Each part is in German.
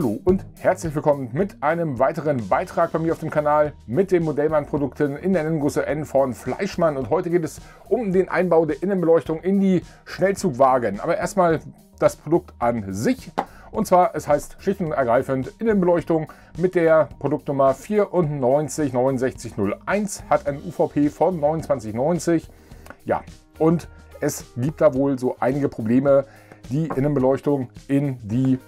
Hallo und herzlich willkommen mit einem weiteren Beitrag bei mir auf dem Kanal mit den Modellmann-Produkten in der Nenngröße N von Fleischmann. Und heute geht es um den Einbau der Innenbeleuchtung in die Schnellzugwagen. Aber erstmal das Produkt an sich. Und zwar, es heißt schlicht und ergreifend Innenbeleuchtung mit der Produktnummer 946901, hat ein UVP von 2990. Ja, und es gibt da wohl so einige Probleme, die Innenbeleuchtung in die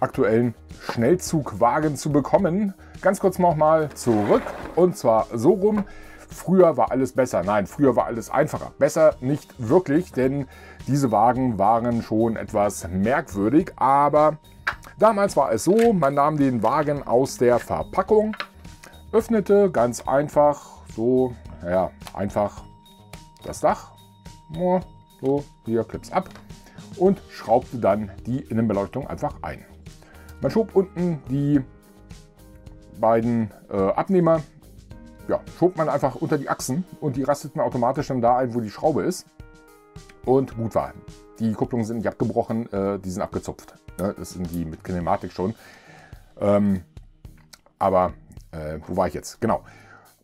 aktuellen Schnellzugwagen zu bekommen. Ganz kurz nochmal zurück und zwar so rum. Früher war alles besser. Nein, früher war alles einfacher. Besser nicht wirklich, denn diese Wagen waren schon etwas merkwürdig. Aber damals war es so, man nahm den Wagen aus der Verpackung, öffnete ganz einfach, so, ja, einfach das Dach. So, hier Clips ab und schraubte dann die Innenbeleuchtung einfach ein. Man schob unten die beiden äh, Abnehmer, ja, schob man einfach unter die Achsen und die rasteten automatisch dann da ein, wo die Schraube ist. Und gut war. Die Kupplungen sind nicht abgebrochen, äh, die sind abgezupft. Ne? Das sind die mit Kinematik schon. Ähm, aber äh, wo war ich jetzt? Genau.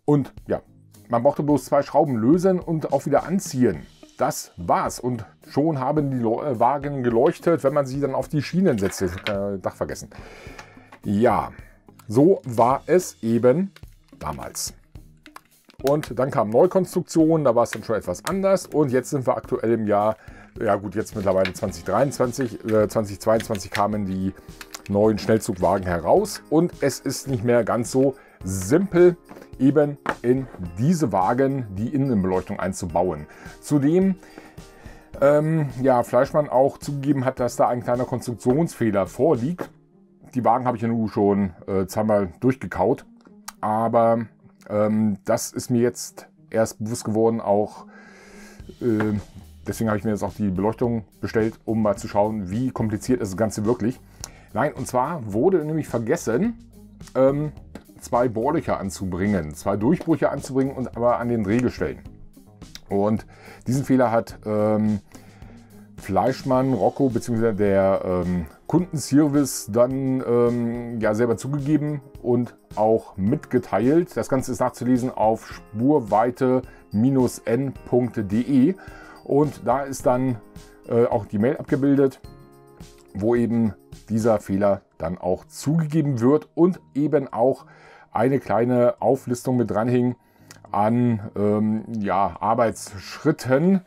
Und ja, man brauchte bloß zwei Schrauben lösen und auch wieder anziehen das war's. Und schon haben die äh, Wagen geleuchtet, wenn man sie dann auf die Schienen setzt. Äh, Dach vergessen. Ja, so war es eben damals. Und dann kamen Neukonstruktionen, da war es dann schon etwas anders. Und jetzt sind wir aktuell im Jahr, ja gut, jetzt mittlerweile 2023, äh, 2022 kamen die neuen Schnellzugwagen heraus. Und es ist nicht mehr ganz so simpel eben in diese Wagen die Innenbeleuchtung einzubauen. Zudem ähm, ja, Fleischmann auch zugegeben hat, dass da ein kleiner Konstruktionsfehler vorliegt. Die Wagen habe ich ja nun schon äh, zweimal durchgekaut, aber ähm, das ist mir jetzt erst bewusst geworden, auch äh, deswegen habe ich mir jetzt auch die Beleuchtung bestellt, um mal zu schauen, wie kompliziert ist das Ganze wirklich. Nein, und zwar wurde nämlich vergessen, ähm, zwei Bohrlöcher anzubringen, zwei Durchbrüche anzubringen und aber an den Drehgestellen. Und diesen Fehler hat ähm, Fleischmann, Rocco bzw. der ähm, Kundenservice dann ähm, ja, selber zugegeben und auch mitgeteilt. Das Ganze ist nachzulesen auf spurweite-n.de und da ist dann äh, auch die Mail abgebildet, wo eben dieser Fehler dann auch zugegeben wird und eben auch eine kleine Auflistung mit dranhing an ähm, ja, Arbeitsschritten.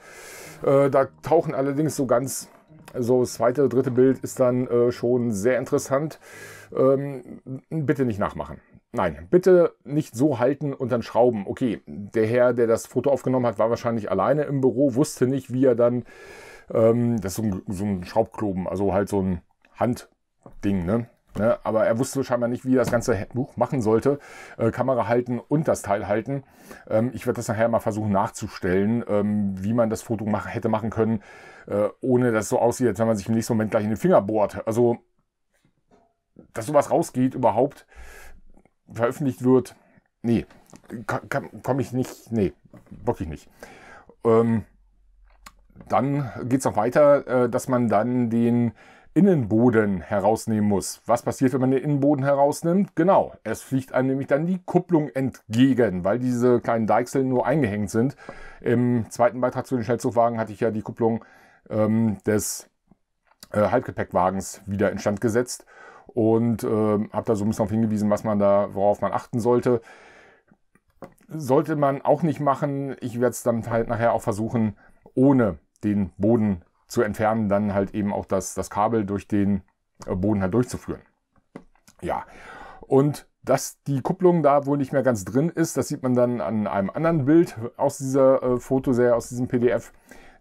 Äh, da tauchen allerdings so ganz, so das zweite, dritte Bild ist dann äh, schon sehr interessant. Ähm, bitte nicht nachmachen. Nein, bitte nicht so halten und dann schrauben. Okay, der Herr, der das Foto aufgenommen hat, war wahrscheinlich alleine im Büro, wusste nicht, wie er dann, ähm, das ist so ein, so ein Schraubkloben, also halt so ein Handding, ne? Ne? Aber er wusste scheinbar nicht, wie er das ganze Buch machen sollte. Äh, Kamera halten und das Teil halten. Ähm, ich werde das nachher mal versuchen nachzustellen, ähm, wie man das Foto mach hätte machen können, äh, ohne dass es so aussieht, als wenn man sich im nächsten Moment gleich in den Finger bohrt. Also, dass sowas rausgeht überhaupt, veröffentlicht wird, nee, komme ich nicht, nee, wirklich nicht. Ähm, dann geht es noch weiter, äh, dass man dann den Innenboden herausnehmen muss. Was passiert, wenn man den Innenboden herausnimmt? Genau, es fliegt einem nämlich dann die Kupplung entgegen, weil diese kleinen Deichseln nur eingehängt sind. Im zweiten Beitrag zu den Schnellzugwagen hatte ich ja die Kupplung ähm, des äh, Halbgepäckwagens wieder instand gesetzt und äh, habe da so ein bisschen darauf hingewiesen, was man da, worauf man achten sollte. Sollte man auch nicht machen. Ich werde es dann halt nachher auch versuchen, ohne den Boden zu entfernen, dann halt eben auch das, das Kabel durch den äh, Boden halt durchzuführen. Ja, und dass die Kupplung da wohl nicht mehr ganz drin ist, das sieht man dann an einem anderen Bild aus dieser äh, Fotoserie, aus diesem PDF.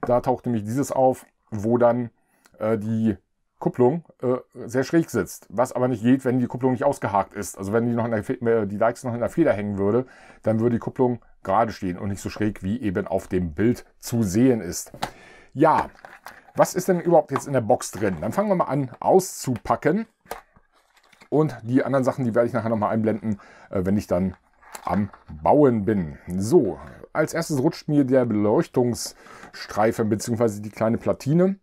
Da taucht nämlich dieses auf, wo dann äh, die Kupplung äh, sehr schräg sitzt. Was aber nicht geht, wenn die Kupplung nicht ausgehakt ist. Also wenn die, noch in der, äh, die Dykes noch in der Feder hängen würde, dann würde die Kupplung gerade stehen und nicht so schräg, wie eben auf dem Bild zu sehen ist. Ja, was ist denn überhaupt jetzt in der Box drin? Dann fangen wir mal an auszupacken. Und die anderen Sachen, die werde ich nachher nochmal einblenden, äh, wenn ich dann am Bauen bin. So, als erstes rutscht mir der Beleuchtungsstreifen bzw. die kleine Platine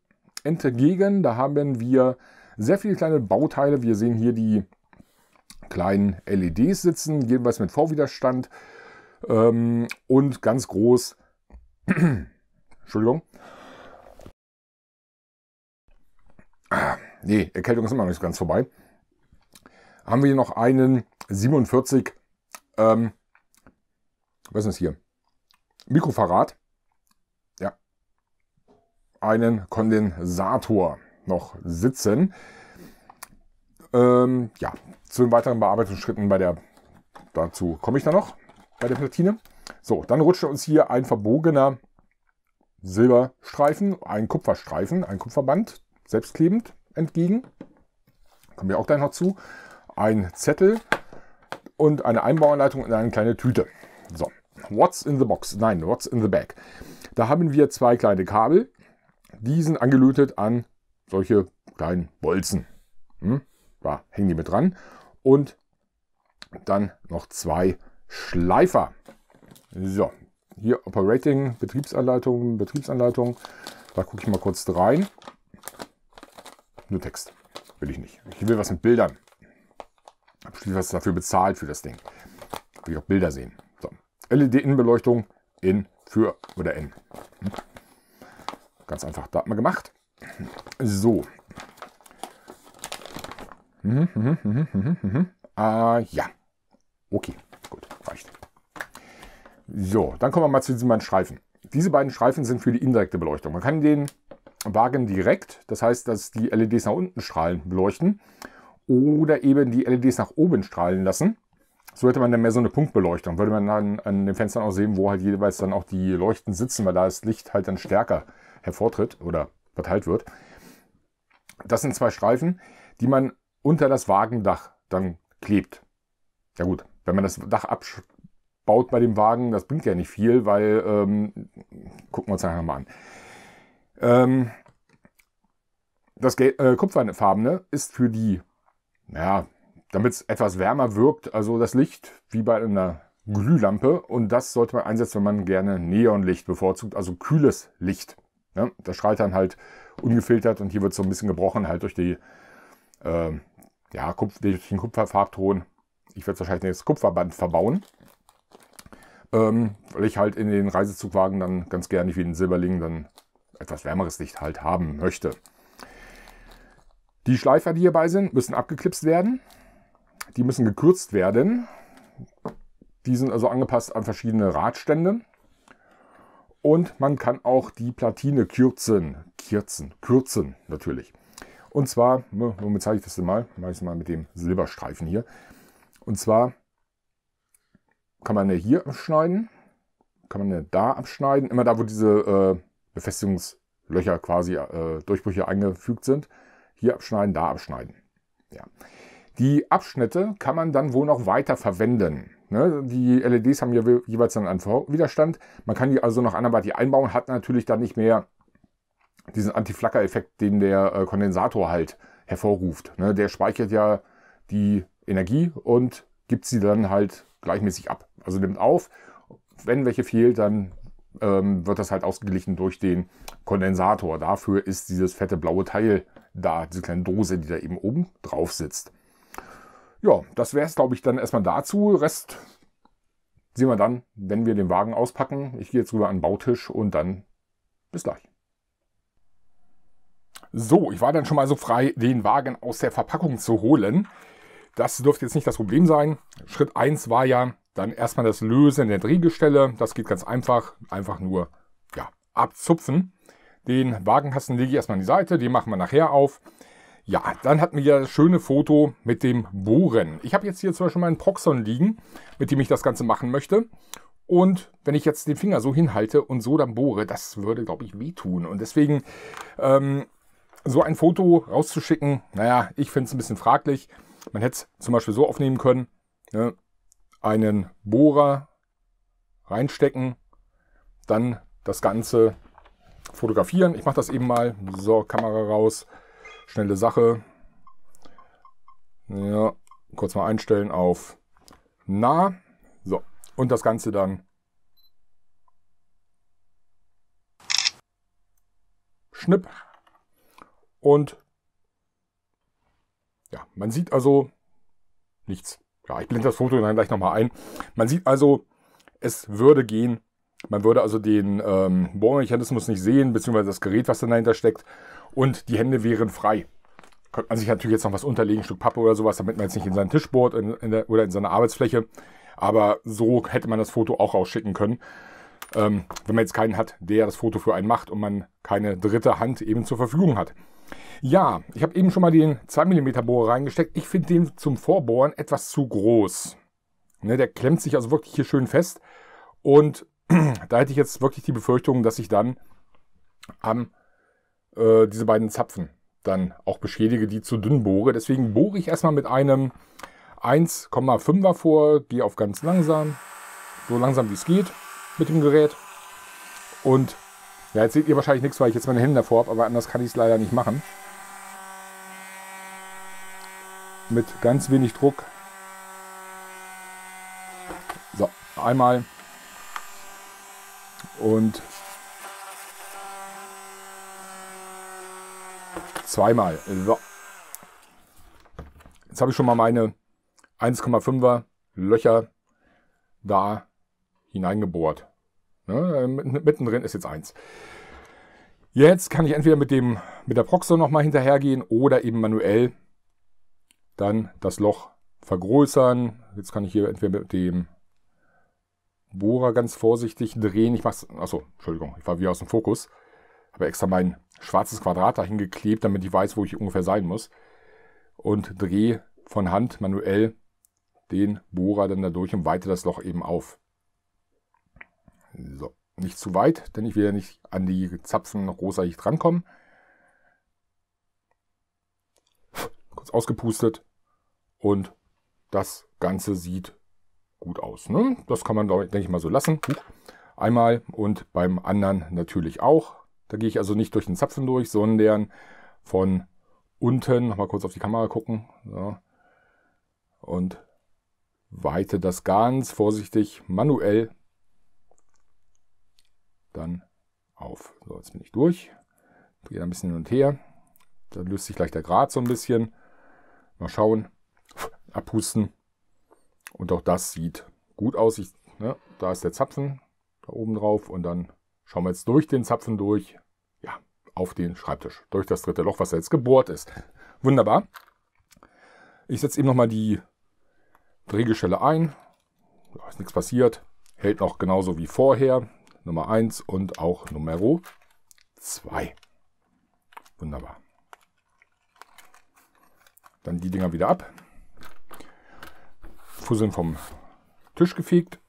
entgegen. Da haben wir sehr viele kleine Bauteile. Wir sehen hier die kleinen LEDs sitzen, jeweils mit Vorwiderstand. Ähm, und ganz groß, Entschuldigung, ah, nee, Erkältung ist immer noch nicht ganz vorbei, haben wir hier noch einen 47, ähm, was ist das hier? Mikrofarad. Ja. Einen Kondensator noch sitzen. Ähm, ja, zu den weiteren Bearbeitungsschritten bei der, dazu komme ich dann noch, bei der Platine. So, dann rutscht uns hier ein verbogener Silberstreifen, ein Kupferstreifen, ein Kupferband selbstklebend entgegen. Kommen wir auch gleich noch zu. Ein Zettel und eine Einbauanleitung in eine kleine Tüte. So, what's in the box? Nein, what's in the bag? Da haben wir zwei kleine Kabel. Die sind angelötet an solche kleinen Bolzen. Hm? Da hängen die mit dran. Und dann noch zwei Schleifer. So, hier Operating, Betriebsanleitung, Betriebsanleitung. Da gucke ich mal kurz rein. Nur Text. Will ich nicht. Ich will was mit Bildern. Ich habe was dafür bezahlt für das Ding. Will ich auch Bilder sehen. So. LED-Innenbeleuchtung in für oder in. Hm? Ganz einfach. Da hat man gemacht. So. Mhm, mhm, Ah, ja. Okay, gut, reicht. So, dann kommen wir mal zu diesen beiden Streifen. Diese beiden Streifen sind für die indirekte Beleuchtung. Man kann den Wagen direkt, das heißt, dass die LEDs nach unten strahlen, beleuchten oder eben die LEDs nach oben strahlen lassen. So hätte man dann mehr so eine Punktbeleuchtung, würde man dann an den Fenstern auch sehen, wo halt jeweils dann auch die Leuchten sitzen, weil da das Licht halt dann stärker hervortritt oder verteilt wird. Das sind zwei Streifen, die man unter das Wagendach dann klebt. Ja gut, wenn man das Dach abbaut bei dem Wagen, das bringt ja nicht viel, weil ähm, gucken wir uns nachher mal an. Ähm, das Gel äh, kupfernfarbene ne, ist für die, ja, damit es etwas wärmer wirkt, also das Licht wie bei einer Glühlampe. Und das sollte man einsetzen, wenn man gerne Neonlicht bevorzugt, also kühles Licht. Ne? Das strahlt dann halt ungefiltert und hier wird so ein bisschen gebrochen, halt durch die, äh, ja, Kupf durch den Kupferfarbton. Ich werde wahrscheinlich das Kupferband verbauen. Ähm, weil ich halt in den Reisezugwagen dann ganz gerne wie den Silberling dann etwas wärmeres Licht halt haben möchte. Die Schleifer, die hierbei sind, müssen abgeklipst werden. Die müssen gekürzt werden. Die sind also angepasst an verschiedene Radstände. Und man kann auch die Platine kürzen. Kürzen, kürzen natürlich. Und zwar, womit zeige ich das denn mal? Mache ich es mal mit dem Silberstreifen hier. Und zwar kann man hier abschneiden, kann man da abschneiden. Immer da, wo diese äh, Befestigungslöcher quasi, äh, Durchbrüche eingefügt sind. Hier abschneiden, da abschneiden. Ja. Die Abschnitte kann man dann wohl noch weiter verwenden. Ne? Die LEDs haben ja jeweils einen widerstand Man kann die also noch anderweitig einbauen, hat natürlich dann nicht mehr diesen Anti-Flacker-Effekt, den der äh, Kondensator halt hervorruft. Ne? Der speichert ja die Energie und gibt sie dann halt gleichmäßig ab. Also nimmt auf, wenn welche fehlt, dann ähm, wird das halt ausgeglichen durch den Kondensator. Dafür ist dieses fette blaue Teil da, diese kleine Dose, die da eben oben drauf sitzt. Ja, das wäre es, glaube ich, dann erstmal dazu. Rest sehen wir dann, wenn wir den Wagen auspacken. Ich gehe jetzt rüber an den Bautisch und dann bis gleich. So, ich war dann schon mal so frei, den Wagen aus der Verpackung zu holen. Das dürfte jetzt nicht das Problem sein. Schritt 1 war ja, dann erstmal das Lösen der Drehgestelle. Das geht ganz einfach. Einfach nur ja, abzupfen. Den Wagenkasten lege ich erstmal an die Seite. Den machen wir nachher auf. Ja, dann hatten wir ja das schöne Foto mit dem Bohren. Ich habe jetzt hier zum Beispiel meinen Proxon liegen, mit dem ich das Ganze machen möchte. Und wenn ich jetzt den Finger so hinhalte und so dann bohre, das würde, glaube ich, wehtun. Und deswegen ähm, so ein Foto rauszuschicken, naja, ich finde es ein bisschen fraglich. Man hätte es zum Beispiel so aufnehmen können. Ne? einen Bohrer reinstecken, dann das Ganze fotografieren. Ich mache das eben mal. So, Kamera raus. Schnelle Sache. Ja, kurz mal einstellen auf nah. So, und das Ganze dann schnipp. Und ja, man sieht also nichts. Ja, ich blende das Foto dann gleich nochmal ein. Man sieht also, es würde gehen. Man würde also den ähm, Bohrmechanismus nicht sehen, beziehungsweise das Gerät, was dann dahinter steckt. Und die Hände wären frei. Könnte man sich natürlich jetzt noch was unterlegen, ein Stück Pappe oder sowas, damit man jetzt nicht in seinen Tisch bohrt in, in der, oder in seine Arbeitsfläche. Aber so hätte man das Foto auch rausschicken können. Ähm, wenn man jetzt keinen hat, der das Foto für einen macht und man keine dritte Hand eben zur Verfügung hat. Ja, ich habe eben schon mal den 2 mm Bohrer reingesteckt. Ich finde den zum Vorbohren etwas zu groß. Ne, der klemmt sich also wirklich hier schön fest. Und da hätte ich jetzt wirklich die Befürchtung, dass ich dann am, äh, diese beiden Zapfen dann auch beschädige, die zu dünn bohre. Deswegen bohre ich erstmal mit einem 1,5er vor, gehe auf ganz langsam, so langsam wie es geht mit dem Gerät und ja, jetzt seht ihr wahrscheinlich nichts, weil ich jetzt meine Hände davor habe, aber anders kann ich es leider nicht machen. Mit ganz wenig Druck. So, einmal. Und zweimal. So. Jetzt habe ich schon mal meine 1,5er Löcher da hineingebohrt. Ne? Äh, mittendrin ist jetzt eins. Jetzt kann ich entweder mit, dem, mit der Proxo nochmal hinterhergehen oder eben manuell dann das Loch vergrößern. Jetzt kann ich hier entweder mit dem Bohrer ganz vorsichtig drehen. Ich mach's, achso, Entschuldigung, ich war wieder aus dem Fokus. Habe extra mein schwarzes Quadrat dahin geklebt, damit ich weiß, wo ich ungefähr sein muss. Und drehe von Hand manuell den Bohrer dann dadurch und weite das Loch eben auf. So, nicht zu weit, denn ich will ja nicht an die Zapfen rosaig drankommen. Kurz ausgepustet. Und das Ganze sieht gut aus. Ne? Das kann man, denke ich mal, so lassen. Einmal und beim anderen natürlich auch. Da gehe ich also nicht durch den Zapfen durch, sondern von unten, mal kurz auf die Kamera gucken, so, und weite das ganz vorsichtig manuell dann auf. So, jetzt bin ich durch. Drehe ein bisschen hin und her. Dann löst sich gleich der Grad so ein bisschen. Mal schauen. Abhusten. Und auch das sieht gut aus. Ich, ne, da ist der Zapfen da oben drauf. Und dann schauen wir jetzt durch den Zapfen durch. Ja, auf den Schreibtisch. Durch das dritte Loch, was da jetzt gebohrt ist. Wunderbar. Ich setze eben nochmal die Drehgestelle ein. Da ist nichts passiert. Hält noch genauso wie vorher. Nummer 1 und auch Nummer 2. Wunderbar. Dann die Dinger wieder ab. Fusseln vom Tisch gefegt.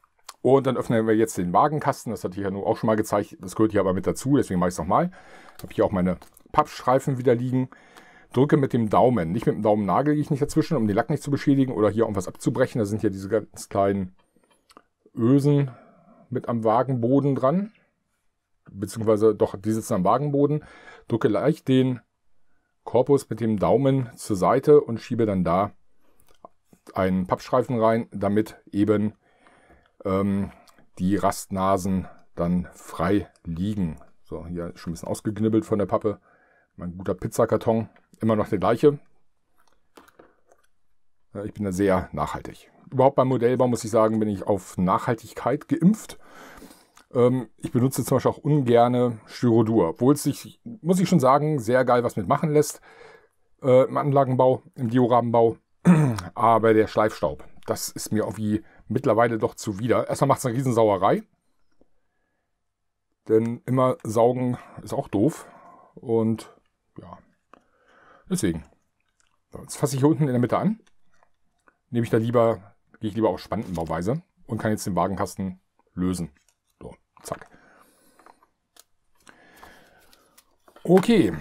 Und dann öffnen wir jetzt den Wagenkasten. Das hatte ich ja nun auch schon mal gezeigt. Das gehört hier aber mit dazu, deswegen mache ich es nochmal. Ich Habe hier auch meine Pappstreifen wieder liegen. Drücke mit dem Daumen. Nicht mit dem Daumen nagel gehe ich nicht dazwischen, um den Lack nicht zu beschädigen oder hier irgendwas abzubrechen. Da sind ja diese ganz kleinen Ösen, mit am Wagenboden dran, beziehungsweise doch, die sitzen am Wagenboden, drücke leicht den Korpus mit dem Daumen zur Seite und schiebe dann da einen Pappschreifen rein, damit eben ähm, die Rastnasen dann frei liegen. So, hier schon ein bisschen ausgeknibbelt von der Pappe. Mein guter Pizzakarton, immer noch der gleiche. Ich bin da sehr nachhaltig überhaupt beim Modellbau, muss ich sagen, bin ich auf Nachhaltigkeit geimpft. Ähm, ich benutze zum Beispiel auch ungerne Styrodur, obwohl es sich, muss ich schon sagen, sehr geil was mitmachen lässt äh, im Anlagenbau, im Dioramenbau. Aber der Schleifstaub, das ist mir auch wie mittlerweile doch zuwider. Erstmal macht es eine Riesensauerei. Denn immer saugen ist auch doof. Und ja, deswegen. jetzt fasse ich hier unten in der Mitte an. Nehme ich da lieber gehe ich lieber auf Spantenbauweise und kann jetzt den Wagenkasten lösen. So, zack. Okay,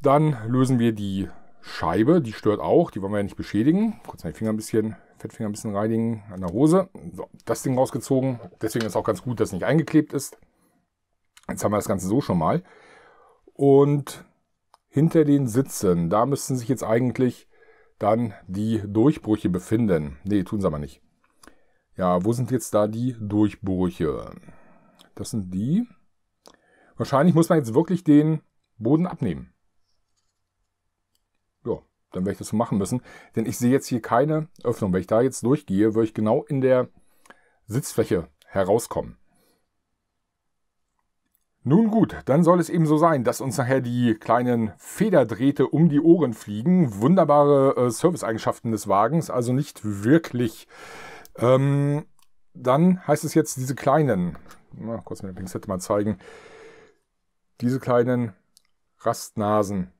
dann lösen wir die Scheibe. Die stört auch, die wollen wir ja nicht beschädigen. Kurz meinen Finger ein bisschen, Fettfinger ein bisschen reinigen an der Hose. So, das Ding rausgezogen. Deswegen ist auch ganz gut, dass es nicht eingeklebt ist. Jetzt haben wir das Ganze so schon mal. Und hinter den Sitzen, da müssten sich jetzt eigentlich dann die Durchbrüche befinden. Nee, tun sie aber nicht. Ja, wo sind jetzt da die Durchbrüche? Das sind die. Wahrscheinlich muss man jetzt wirklich den Boden abnehmen. Ja, dann werde ich das so machen müssen. Denn ich sehe jetzt hier keine Öffnung. Wenn ich da jetzt durchgehe, würde ich genau in der Sitzfläche herauskommen. Nun gut, dann soll es eben so sein, dass uns nachher die kleinen Federdrähte um die Ohren fliegen. Wunderbare äh, Serviceeigenschaften des Wagens, also nicht wirklich. Ähm, dann heißt es jetzt, diese kleinen, na, kurz mit der Pinzette mal zeigen, diese kleinen Rastnasen,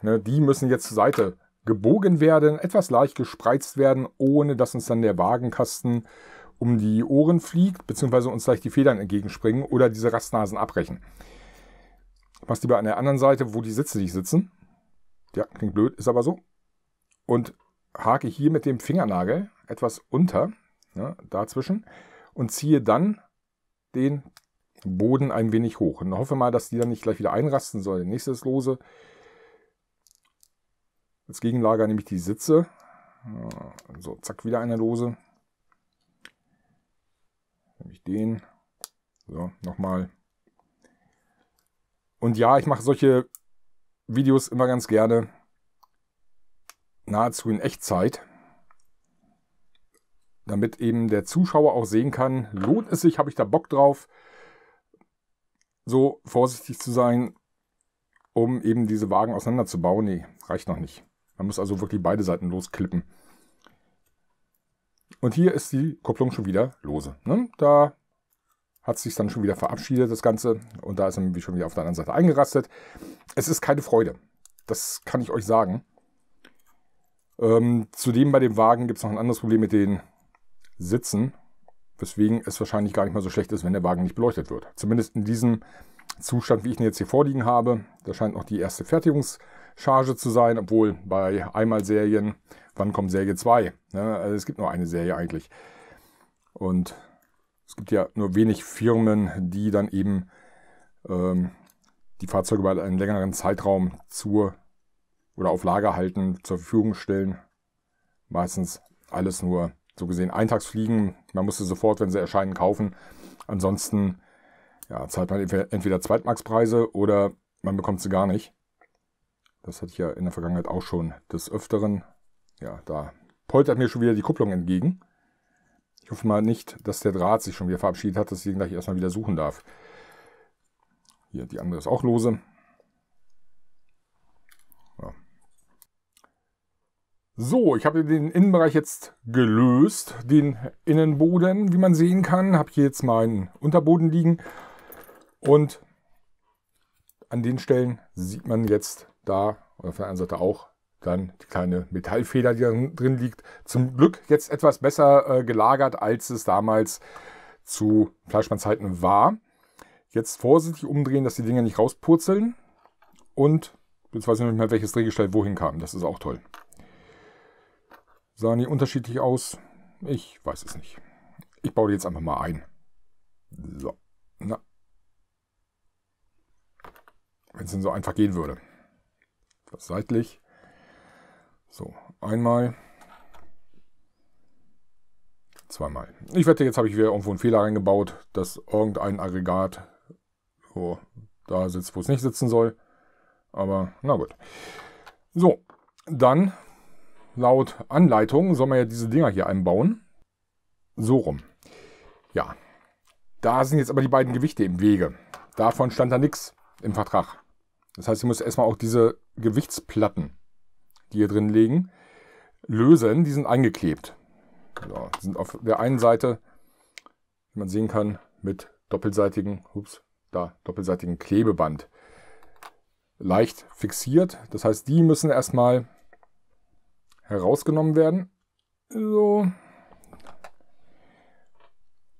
ne, die müssen jetzt zur Seite gebogen werden, etwas leicht gespreizt werden, ohne dass uns dann der Wagenkasten um die Ohren fliegt, beziehungsweise uns gleich die Federn entgegenspringen oder diese Rastnasen abbrechen. Was lieber an der anderen Seite, wo die Sitze nicht sitzen. Ja, klingt blöd, ist aber so. Und hake hier mit dem Fingernagel etwas unter, ja, dazwischen, und ziehe dann den Boden ein wenig hoch. Und hoffe mal, dass die dann nicht gleich wieder einrasten soll. Nächstes Lose. Als Gegenlager nehme ich die Sitze. So, zack, wieder eine Lose. Nehme ich den. So, nochmal. Und ja, ich mache solche Videos immer ganz gerne nahezu in Echtzeit, damit eben der Zuschauer auch sehen kann, lohnt es sich, habe ich da Bock drauf, so vorsichtig zu sein, um eben diese Wagen auseinanderzubauen. Nee, reicht noch nicht. Man muss also wirklich beide Seiten losklippen. Und hier ist die Kupplung schon wieder lose. Ne? Da hat sich dann schon wieder verabschiedet, das Ganze. Und da ist er schon wieder auf der anderen Seite eingerastet. Es ist keine Freude. Das kann ich euch sagen. Ähm, zudem bei dem Wagen gibt es noch ein anderes Problem mit den Sitzen. Weswegen es wahrscheinlich gar nicht mal so schlecht ist, wenn der Wagen nicht beleuchtet wird. Zumindest in diesem Zustand, wie ich ihn jetzt hier vorliegen habe. Da scheint noch die erste Fertigungscharge zu sein, obwohl bei Einmalserien serien wann kommt Serie 2? Ne? Also es gibt nur eine Serie eigentlich. Und es gibt ja nur wenig Firmen, die dann eben ähm, die Fahrzeuge über einen längeren Zeitraum zur oder auf Lager halten, zur Verfügung stellen. Meistens alles nur so gesehen Eintagsfliegen. Man musste sofort, wenn sie erscheinen, kaufen. Ansonsten ja, zahlt man entweder Zweitmarkspreise oder man bekommt sie gar nicht. Das hatte ich ja in der Vergangenheit auch schon des Öfteren. Ja, da poltert mir schon wieder die Kupplung entgegen. Ich hoffe mal nicht, dass der Draht sich schon wieder verabschiedet hat, dass ich ihn gleich erstmal wieder suchen darf. Hier, die andere ist auch lose. Ja. So, ich habe den Innenbereich jetzt gelöst, den Innenboden, wie man sehen kann. Habe hier jetzt meinen Unterboden liegen. Und an den Stellen sieht man jetzt da, oder von der anderen Seite auch, dann die kleine Metallfeder, die drin liegt. Zum Glück jetzt etwas besser äh, gelagert, als es damals zu Fleischmannzeiten war. Jetzt vorsichtig umdrehen, dass die Dinger nicht rauspurzeln. Und jetzt weiß ich nicht mehr, welches Drehgestell wohin kam. Das ist auch toll. Sahen die unterschiedlich aus? Ich weiß es nicht. Ich baue die jetzt einfach mal ein. So. Na. Wenn es denn so einfach gehen würde. seitlich. So, einmal. Zweimal. Ich wette, jetzt habe ich wieder irgendwo einen Fehler eingebaut, dass irgendein Aggregat so, da sitzt, wo es nicht sitzen soll. Aber na gut. So, dann laut Anleitung soll man ja diese Dinger hier einbauen. So rum. Ja, da sind jetzt aber die beiden Gewichte im Wege. Davon stand da nichts im Vertrag. Das heißt, ich muss erstmal auch diese Gewichtsplatten die hier drin liegen, lösen. Die sind angeklebt. So, sind auf der einen Seite, wie man sehen kann, mit doppelseitigen, ups, da, doppelseitigen Klebeband leicht fixiert. Das heißt, die müssen erstmal herausgenommen werden. So.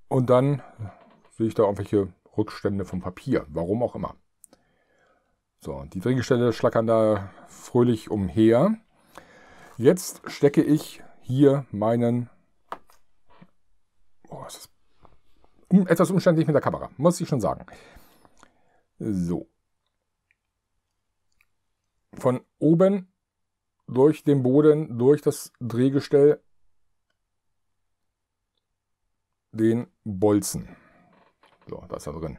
Und dann sehe ich da irgendwelche Rückstände vom Papier, warum auch immer. So, die Drehgestelle schlackern da fröhlich umher. Jetzt stecke ich hier meinen... Oh, ist das etwas umständlich mit der Kamera, muss ich schon sagen. So. Von oben durch den Boden, durch das Drehgestell den Bolzen. So, da ist er drin.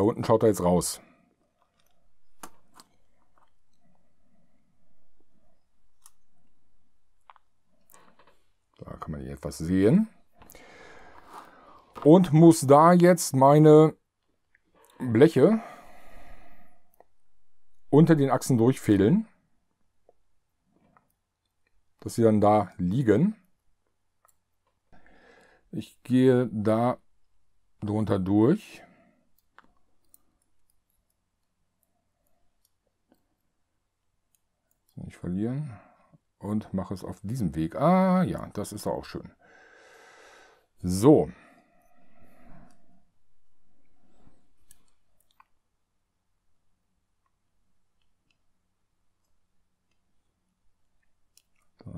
Da unten schaut er jetzt raus. Da kann man etwas sehen. Und muss da jetzt meine Bleche unter den Achsen durchfädeln. Dass sie dann da liegen. Ich gehe da drunter durch. Nicht verlieren. Und mache es auf diesem Weg. Ah ja, das ist auch schön. So.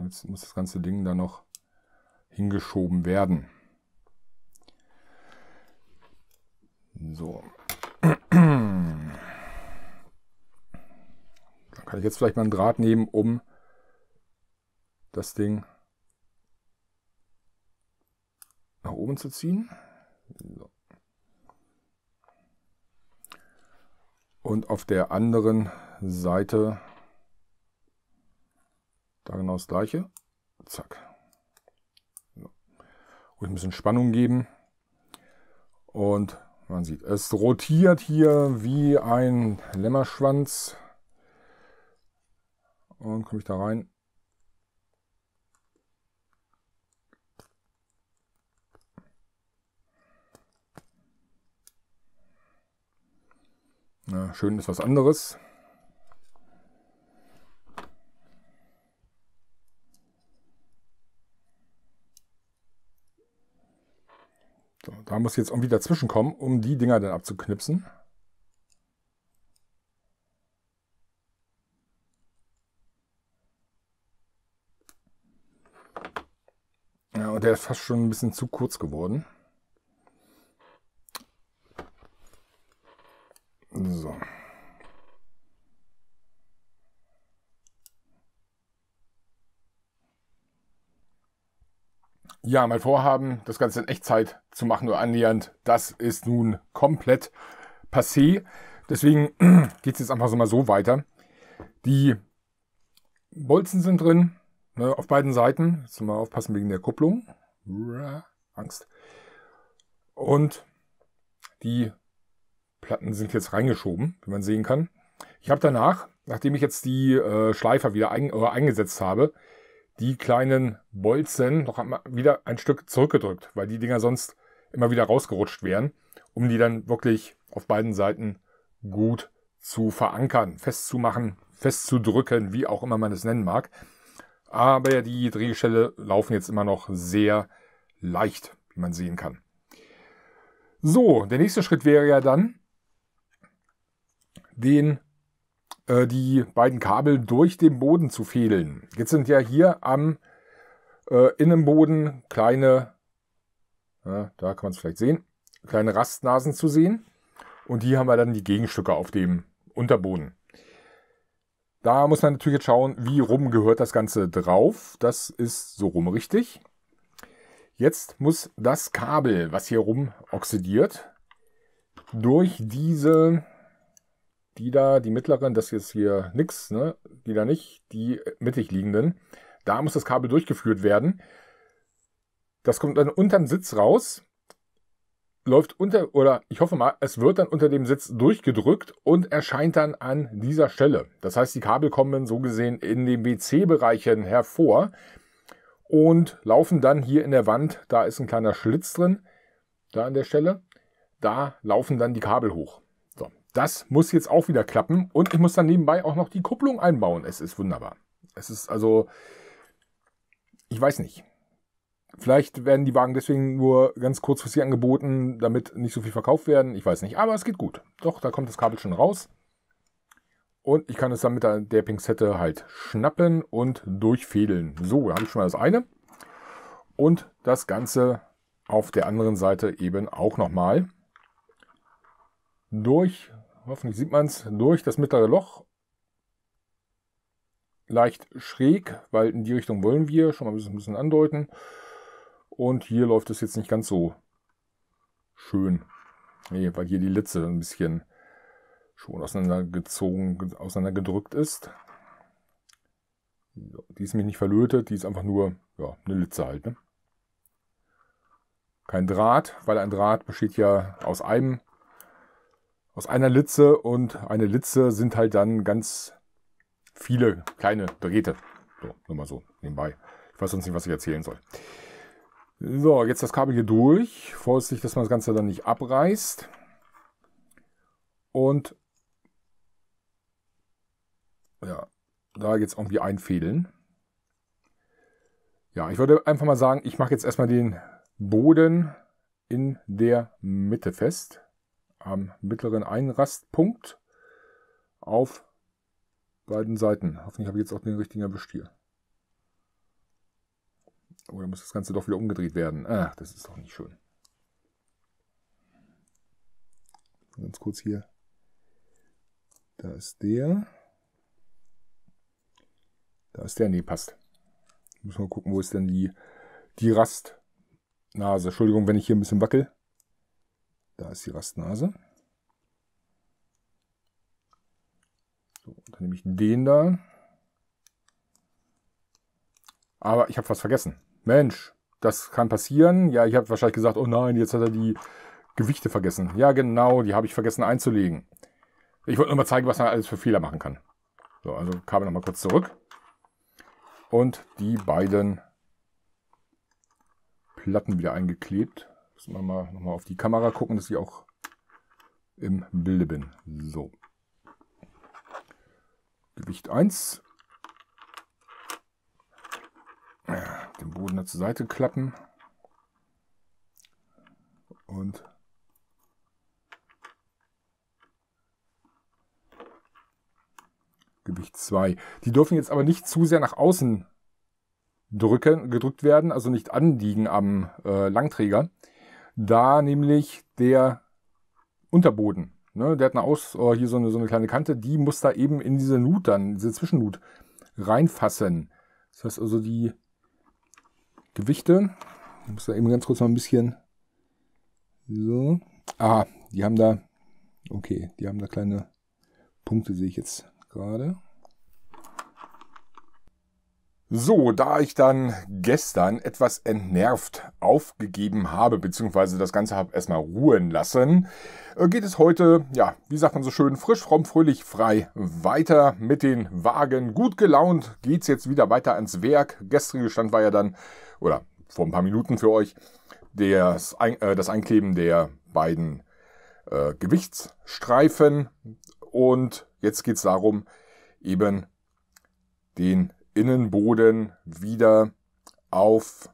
Jetzt muss das ganze Ding da noch hingeschoben werden. So. Kann ich jetzt vielleicht mal einen Draht nehmen, um das Ding nach oben zu ziehen. So. Und auf der anderen Seite da genau das gleiche. Zack. So. Und ein bisschen Spannung geben. Und man sieht, es rotiert hier wie ein Lämmerschwanz. Und komme ich da rein. Na, schön ist was anderes. So, da muss ich jetzt irgendwie dazwischen kommen, um die Dinger dann abzuknipsen. der ist fast schon ein bisschen zu kurz geworden. So. Ja, mein Vorhaben, das Ganze in Echtzeit zu machen oder annähernd, das ist nun komplett passé. Deswegen geht es jetzt einfach so mal so weiter. Die Bolzen sind drin. Ne, auf beiden Seiten. Jetzt mal aufpassen wegen der Kupplung. Angst. Und die Platten sind jetzt reingeschoben, wie man sehen kann. Ich habe danach, nachdem ich jetzt die äh, Schleifer wieder ein, äh, eingesetzt habe, die kleinen Bolzen noch einmal wieder ein Stück zurückgedrückt, weil die Dinger sonst immer wieder rausgerutscht wären, um die dann wirklich auf beiden Seiten gut zu verankern, festzumachen, festzudrücken, wie auch immer man es nennen mag. Aber die Drehgestelle laufen jetzt immer noch sehr leicht, wie man sehen kann. So, der nächste Schritt wäre ja dann, den, äh, die beiden Kabel durch den Boden zu fädeln. Jetzt sind ja hier am äh, Innenboden kleine, ja, da kann man es vielleicht sehen, kleine Rastnasen zu sehen. Und hier haben wir dann die Gegenstücke auf dem Unterboden. Da muss man natürlich jetzt schauen, wie rum gehört das Ganze drauf. Das ist so rum richtig. Jetzt muss das Kabel, was hier rum oxidiert, durch diese, die da, die mittleren, das ist hier nix, ne? die da nicht, die mittig liegenden, da muss das Kabel durchgeführt werden. Das kommt dann unterm Sitz raus läuft unter, oder ich hoffe mal, es wird dann unter dem Sitz durchgedrückt und erscheint dann an dieser Stelle. Das heißt, die Kabel kommen so gesehen in den WC-Bereichen hervor und laufen dann hier in der Wand, da ist ein kleiner Schlitz drin, da an der Stelle, da laufen dann die Kabel hoch. So, das muss jetzt auch wieder klappen und ich muss dann nebenbei auch noch die Kupplung einbauen. Es ist wunderbar. Es ist also, ich weiß nicht. Vielleicht werden die Wagen deswegen nur ganz kurzfristig angeboten, damit nicht so viel verkauft werden. Ich weiß nicht, aber es geht gut. Doch, da kommt das Kabel schon raus. Und ich kann es dann mit der Pinzette halt schnappen und durchfädeln. So, da habe ich schon mal das eine. Und das Ganze auf der anderen Seite eben auch nochmal. Durch, hoffentlich sieht man es, durch das mittlere Loch. Leicht schräg, weil in die Richtung wollen wir. Schon mal ein bisschen andeuten. Und hier läuft es jetzt nicht ganz so schön. Nee, weil hier die Litze ein bisschen schon auseinandergezogen, auseinandergedrückt ist. Die ist mich nicht verlötet, die ist einfach nur ja, eine Litze halt. Ne? Kein Draht, weil ein Draht besteht ja aus einem, aus einer Litze und eine Litze sind halt dann ganz viele kleine Drähte. So, nur mal so nebenbei. Ich weiß sonst nicht, was ich erzählen soll. So, jetzt das Kabel hier durch. Vorsichtig, dass man das Ganze dann nicht abreißt. Und ja, da jetzt irgendwie einfädeln. Ja, ich würde einfach mal sagen, ich mache jetzt erstmal den Boden in der Mitte fest. Am mittleren Einrastpunkt auf beiden Seiten. Hoffentlich habe ich jetzt auch den richtigen Bestier. Oh, da muss das Ganze doch wieder umgedreht werden. Ach, das ist doch nicht schön. Ganz kurz hier. Da ist der. Da ist der. Nee, passt. Muss mal gucken, wo ist denn die, die Rastnase. Entschuldigung, wenn ich hier ein bisschen wackel. Da ist die Rastnase. So, dann nehme ich den da. Aber ich habe was vergessen. Mensch, das kann passieren. Ja, ich habe wahrscheinlich gesagt, oh nein, jetzt hat er die Gewichte vergessen. Ja, genau, die habe ich vergessen einzulegen. Ich wollte nur mal zeigen, was man alles für Fehler machen kann. So, also Kabel nochmal kurz zurück. Und die beiden Platten wieder eingeklebt. Müssen wir mal nochmal auf die Kamera gucken, dass ich auch im Bilde bin. So. Gewicht 1. Ja den Boden da zur Seite klappen und Gewicht 2. Die dürfen jetzt aber nicht zu sehr nach außen drücken, gedrückt werden, also nicht anliegen am äh, Langträger, da nämlich der Unterboden, ne, der hat eine Aus, äh, hier so eine, so eine kleine Kante, die muss da eben in diese Nut dann, diese Zwischennut reinfassen. Das heißt also, die Gewichte. Ich muss da eben ganz kurz mal ein bisschen. So. Ah, die haben da. Okay, die haben da kleine Punkte, sehe ich jetzt gerade. So, da ich dann gestern etwas entnervt aufgegeben habe, beziehungsweise das Ganze habe erstmal ruhen lassen, äh, geht es heute, ja, wie sagt man so schön, frisch, fromm, fröhlich, frei weiter mit den Wagen. Gut gelaunt geht es jetzt wieder weiter ans Werk. Gestrige Stand war ja dann oder vor ein paar Minuten für euch das, äh, das Einkleben der beiden äh, Gewichtsstreifen. Und jetzt geht es darum, eben den Innenboden wieder auf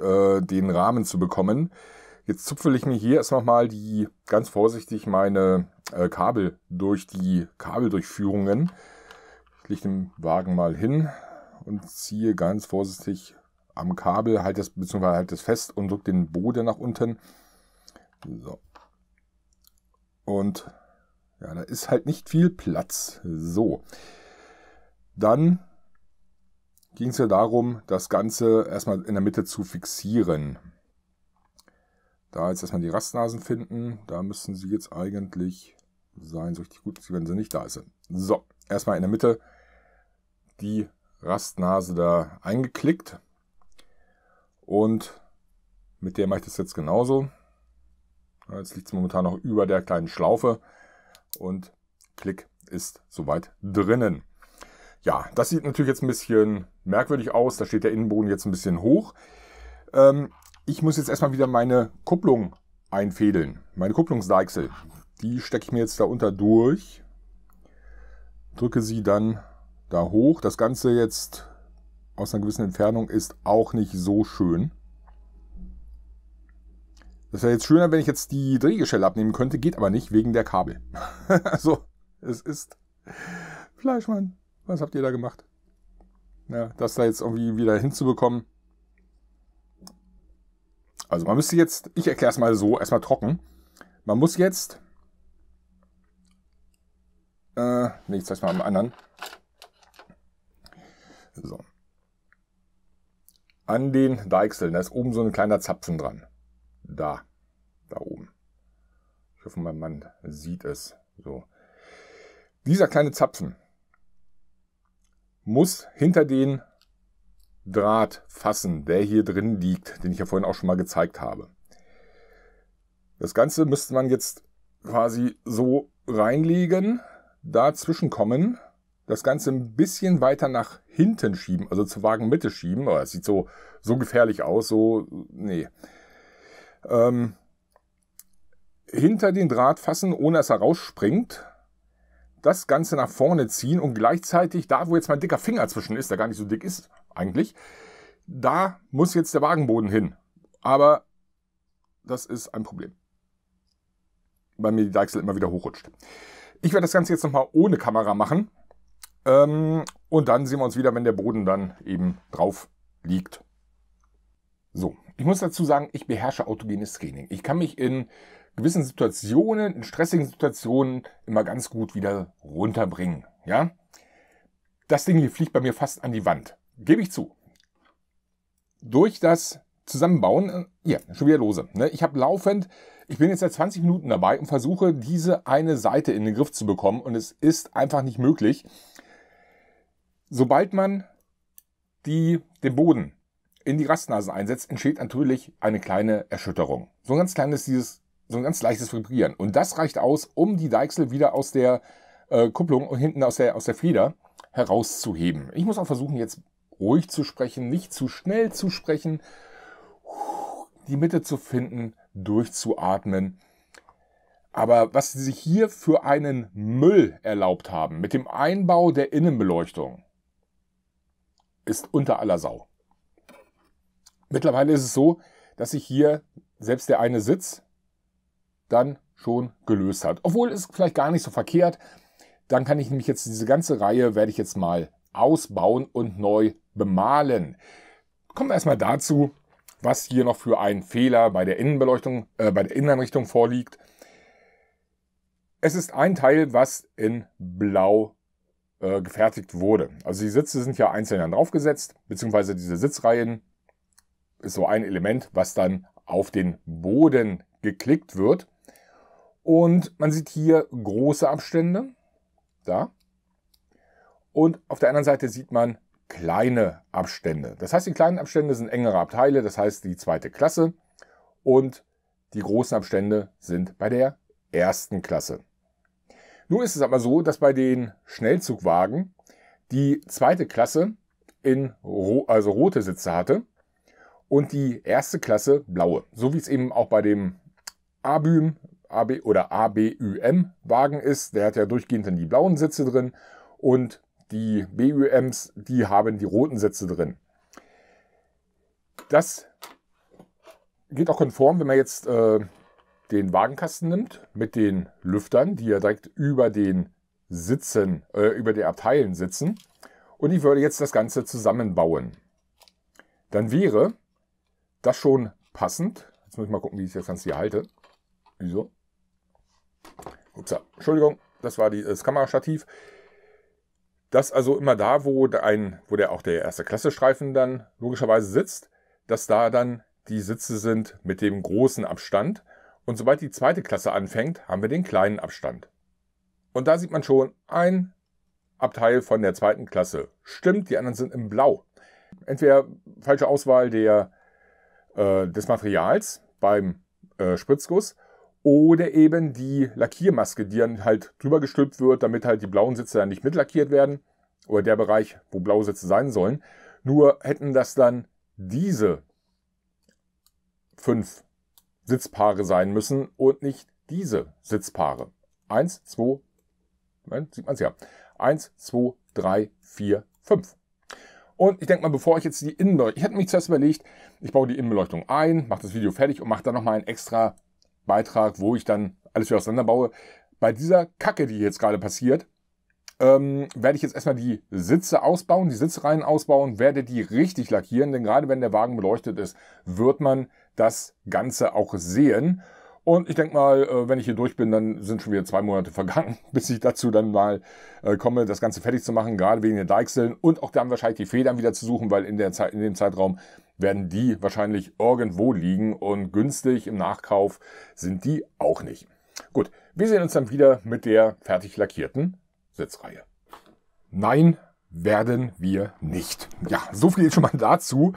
äh, den Rahmen zu bekommen. Jetzt zupfe ich mir hier erst nochmal die ganz vorsichtig meine äh, Kabel durch die Kabeldurchführungen. Ich lege den Wagen mal hin und ziehe ganz vorsichtig am Kabel, halt das, beziehungsweise halt das fest und drückt den Boden nach unten. So. Und ja, da ist halt nicht viel Platz. So. Dann ging es ja darum, das Ganze erstmal in der Mitte zu fixieren. Da jetzt erstmal die Rastnasen finden. Da müssen sie jetzt eigentlich sein. So richtig gut, wenn sie nicht da sind. So, erstmal in der Mitte die Rastnase da eingeklickt. Und mit der mache ich das jetzt genauso. Jetzt liegt es momentan noch über der kleinen Schlaufe und Klick ist soweit drinnen. Ja, das sieht natürlich jetzt ein bisschen merkwürdig aus. Da steht der Innenboden jetzt ein bisschen hoch. Ähm, ich muss jetzt erstmal wieder meine Kupplung einfädeln. Meine Kupplungsdeichsel. Die stecke ich mir jetzt da unter durch. Drücke sie dann da hoch. Das Ganze jetzt aus einer gewissen Entfernung ist auch nicht so schön. Das wäre jetzt schöner, wenn ich jetzt die Drehgestelle abnehmen könnte, geht aber nicht, wegen der Kabel. also, es ist... Fleischmann, was habt ihr da gemacht? Ja, das da jetzt irgendwie wieder hinzubekommen. Also man müsste jetzt, ich erkläre es mal so, erstmal trocken. Man muss jetzt... Äh, nee, ich zeig's mal am anderen. So an den Deichseln. Da ist oben so ein kleiner Zapfen dran. Da. Da oben. Ich hoffe, mein Mann sieht es. So. Dieser kleine Zapfen muss hinter den Draht fassen, der hier drin liegt, den ich ja vorhin auch schon mal gezeigt habe. Das Ganze müsste man jetzt quasi so reinlegen, dazwischen kommen das Ganze ein bisschen weiter nach hinten schieben, also zur Wagenmitte schieben. Aber es sieht so, so gefährlich aus, so, nee. Ähm, hinter den Draht fassen, ohne dass er rausspringt. Das Ganze nach vorne ziehen und gleichzeitig da, wo jetzt mein dicker Finger zwischen ist, der gar nicht so dick ist eigentlich, da muss jetzt der Wagenboden hin. Aber das ist ein Problem. Weil mir die Deichsel immer wieder hochrutscht. Ich werde das Ganze jetzt nochmal ohne Kamera machen. Ähm, und dann sehen wir uns wieder, wenn der Boden dann eben drauf liegt. So, ich muss dazu sagen, ich beherrsche autogenes Training. Ich kann mich in gewissen Situationen, in stressigen Situationen immer ganz gut wieder runterbringen. Ja, das Ding hier fliegt bei mir fast an die Wand. Gebe ich zu. Durch das Zusammenbauen, ja, äh, schon wieder lose. Ne? Ich habe laufend, ich bin jetzt seit 20 Minuten dabei und versuche, diese eine Seite in den Griff zu bekommen und es ist einfach nicht möglich. Sobald man die, den Boden in die Rastnasen einsetzt, entsteht natürlich eine kleine Erschütterung. So ein ganz kleines dieses, so ein ganz leichtes Vibrieren. Und das reicht aus, um die Deichsel wieder aus der äh, Kupplung und hinten aus der, aus der Feder herauszuheben. Ich muss auch versuchen, jetzt ruhig zu sprechen, nicht zu schnell zu sprechen, die Mitte zu finden, durchzuatmen. Aber was sie sich hier für einen Müll erlaubt haben mit dem Einbau der Innenbeleuchtung, ist unter aller Sau. Mittlerweile ist es so, dass sich hier selbst der eine Sitz dann schon gelöst hat. Obwohl ist vielleicht gar nicht so verkehrt. Dann kann ich nämlich jetzt diese ganze Reihe werde ich jetzt mal ausbauen und neu bemalen. Kommen wir erstmal dazu, was hier noch für ein Fehler bei der Innenbeleuchtung, äh, bei der Inneneinrichtung vorliegt. Es ist ein Teil, was in Blau äh, gefertigt wurde. Also die Sitze sind ja einzeln dann draufgesetzt, beziehungsweise diese Sitzreihen ist so ein Element, was dann auf den Boden geklickt wird. Und man sieht hier große Abstände, da. Und auf der anderen Seite sieht man kleine Abstände. Das heißt, die kleinen Abstände sind engere Abteile, das heißt die zweite Klasse. Und die großen Abstände sind bei der ersten Klasse. Nun ist es aber so, dass bei den Schnellzugwagen die zweite Klasse in also rote Sitze hatte und die erste Klasse blaue. So wie es eben auch bei dem ABÜM AB oder ABÜM Wagen ist. Der hat ja durchgehend dann die blauen Sitze drin und die BÜMs, die haben die roten Sitze drin. Das geht auch konform, wenn man jetzt äh, den Wagenkasten nimmt mit den Lüftern, die ja direkt über den Sitzen, äh, über den Abteilen sitzen. Und ich würde jetzt das Ganze zusammenbauen. Dann wäre das schon passend. Jetzt muss ich mal gucken, wie ich das Ganze hier halte. Wieso? Ups, Entschuldigung, das war die, das Kamerastativ. Dass also immer da, wo, ein, wo der auch der erste Klasse-Streifen dann logischerweise sitzt, dass da dann die Sitze sind mit dem großen Abstand und sobald die zweite Klasse anfängt, haben wir den kleinen Abstand. Und da sieht man schon, ein Abteil von der zweiten Klasse stimmt, die anderen sind im Blau. Entweder falsche Auswahl der, äh, des Materials beim äh, Spritzguss oder eben die Lackiermaske, die dann halt drüber gestülpt wird, damit halt die blauen Sitze dann nicht mitlackiert werden oder der Bereich, wo blaue Sitze sein sollen. Nur hätten das dann diese fünf Sitzpaare sein müssen und nicht diese Sitzpaare. Eins, zwei, Moment, sieht man es ja. Eins, zwei, drei, vier, fünf. Und ich denke mal, bevor ich jetzt die Innenbeleuchtung, ich hätte mich zuerst überlegt, ich baue die Innenbeleuchtung ein, mache das Video fertig und mache dann nochmal einen extra Beitrag, wo ich dann alles wieder auseinanderbaue. Bei dieser Kacke, die jetzt gerade passiert, ähm, werde ich jetzt erstmal die Sitze ausbauen, die Sitzreihen ausbauen, werde die richtig lackieren, denn gerade wenn der Wagen beleuchtet ist, wird man das Ganze auch sehen. Und ich denke mal, äh, wenn ich hier durch bin, dann sind schon wieder zwei Monate vergangen, bis ich dazu dann mal äh, komme, das Ganze fertig zu machen, gerade wegen den Deichseln und auch dann wahrscheinlich die Federn wieder zu suchen, weil in, der Zeit, in dem Zeitraum werden die wahrscheinlich irgendwo liegen und günstig im Nachkauf sind die auch nicht. Gut, wir sehen uns dann wieder mit der fertig lackierten Sitzreihe. Nein, werden wir nicht. Ja, so viel schon mal dazu.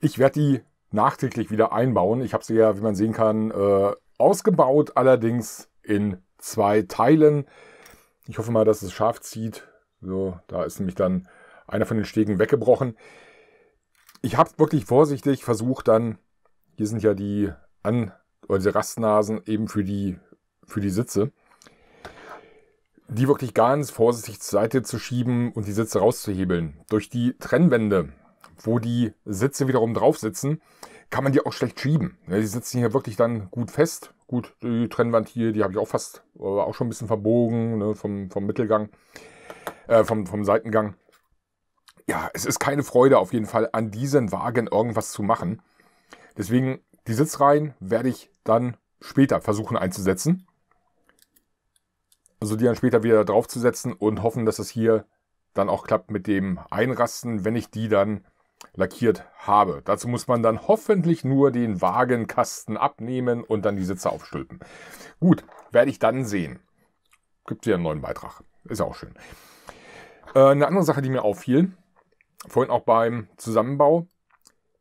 Ich werde die nachträglich wieder einbauen. Ich habe sie ja, wie man sehen kann, äh, ausgebaut, allerdings in zwei Teilen. Ich hoffe mal, dass es scharf zieht. So, da ist nämlich dann einer von den Stegen weggebrochen. Ich habe wirklich vorsichtig versucht, dann, hier sind ja die An- oder diese Rastnasen eben für die, für die Sitze, die wirklich ganz vorsichtig zur Seite zu schieben und die Sitze rauszuhebeln. Durch die Trennwände wo die Sitze wiederum drauf sitzen, kann man die auch schlecht schieben. Die sitzen hier wirklich dann gut fest. Gut, die Trennwand hier, die habe ich auch fast, äh, auch schon ein bisschen verbogen ne, vom, vom Mittelgang, äh, vom, vom Seitengang. Ja, es ist keine Freude auf jeden Fall, an diesen Wagen irgendwas zu machen. Deswegen, die Sitzreihen werde ich dann später versuchen einzusetzen. Also die dann später wieder draufzusetzen und hoffen, dass es hier dann auch klappt mit dem Einrasten, wenn ich die dann lackiert habe. Dazu muss man dann hoffentlich nur den Wagenkasten abnehmen und dann die Sitze aufstülpen. Gut, werde ich dann sehen. Gibt wieder einen neuen Beitrag. Ist auch schön. Äh, eine andere Sache, die mir auffiel, vorhin auch beim Zusammenbau,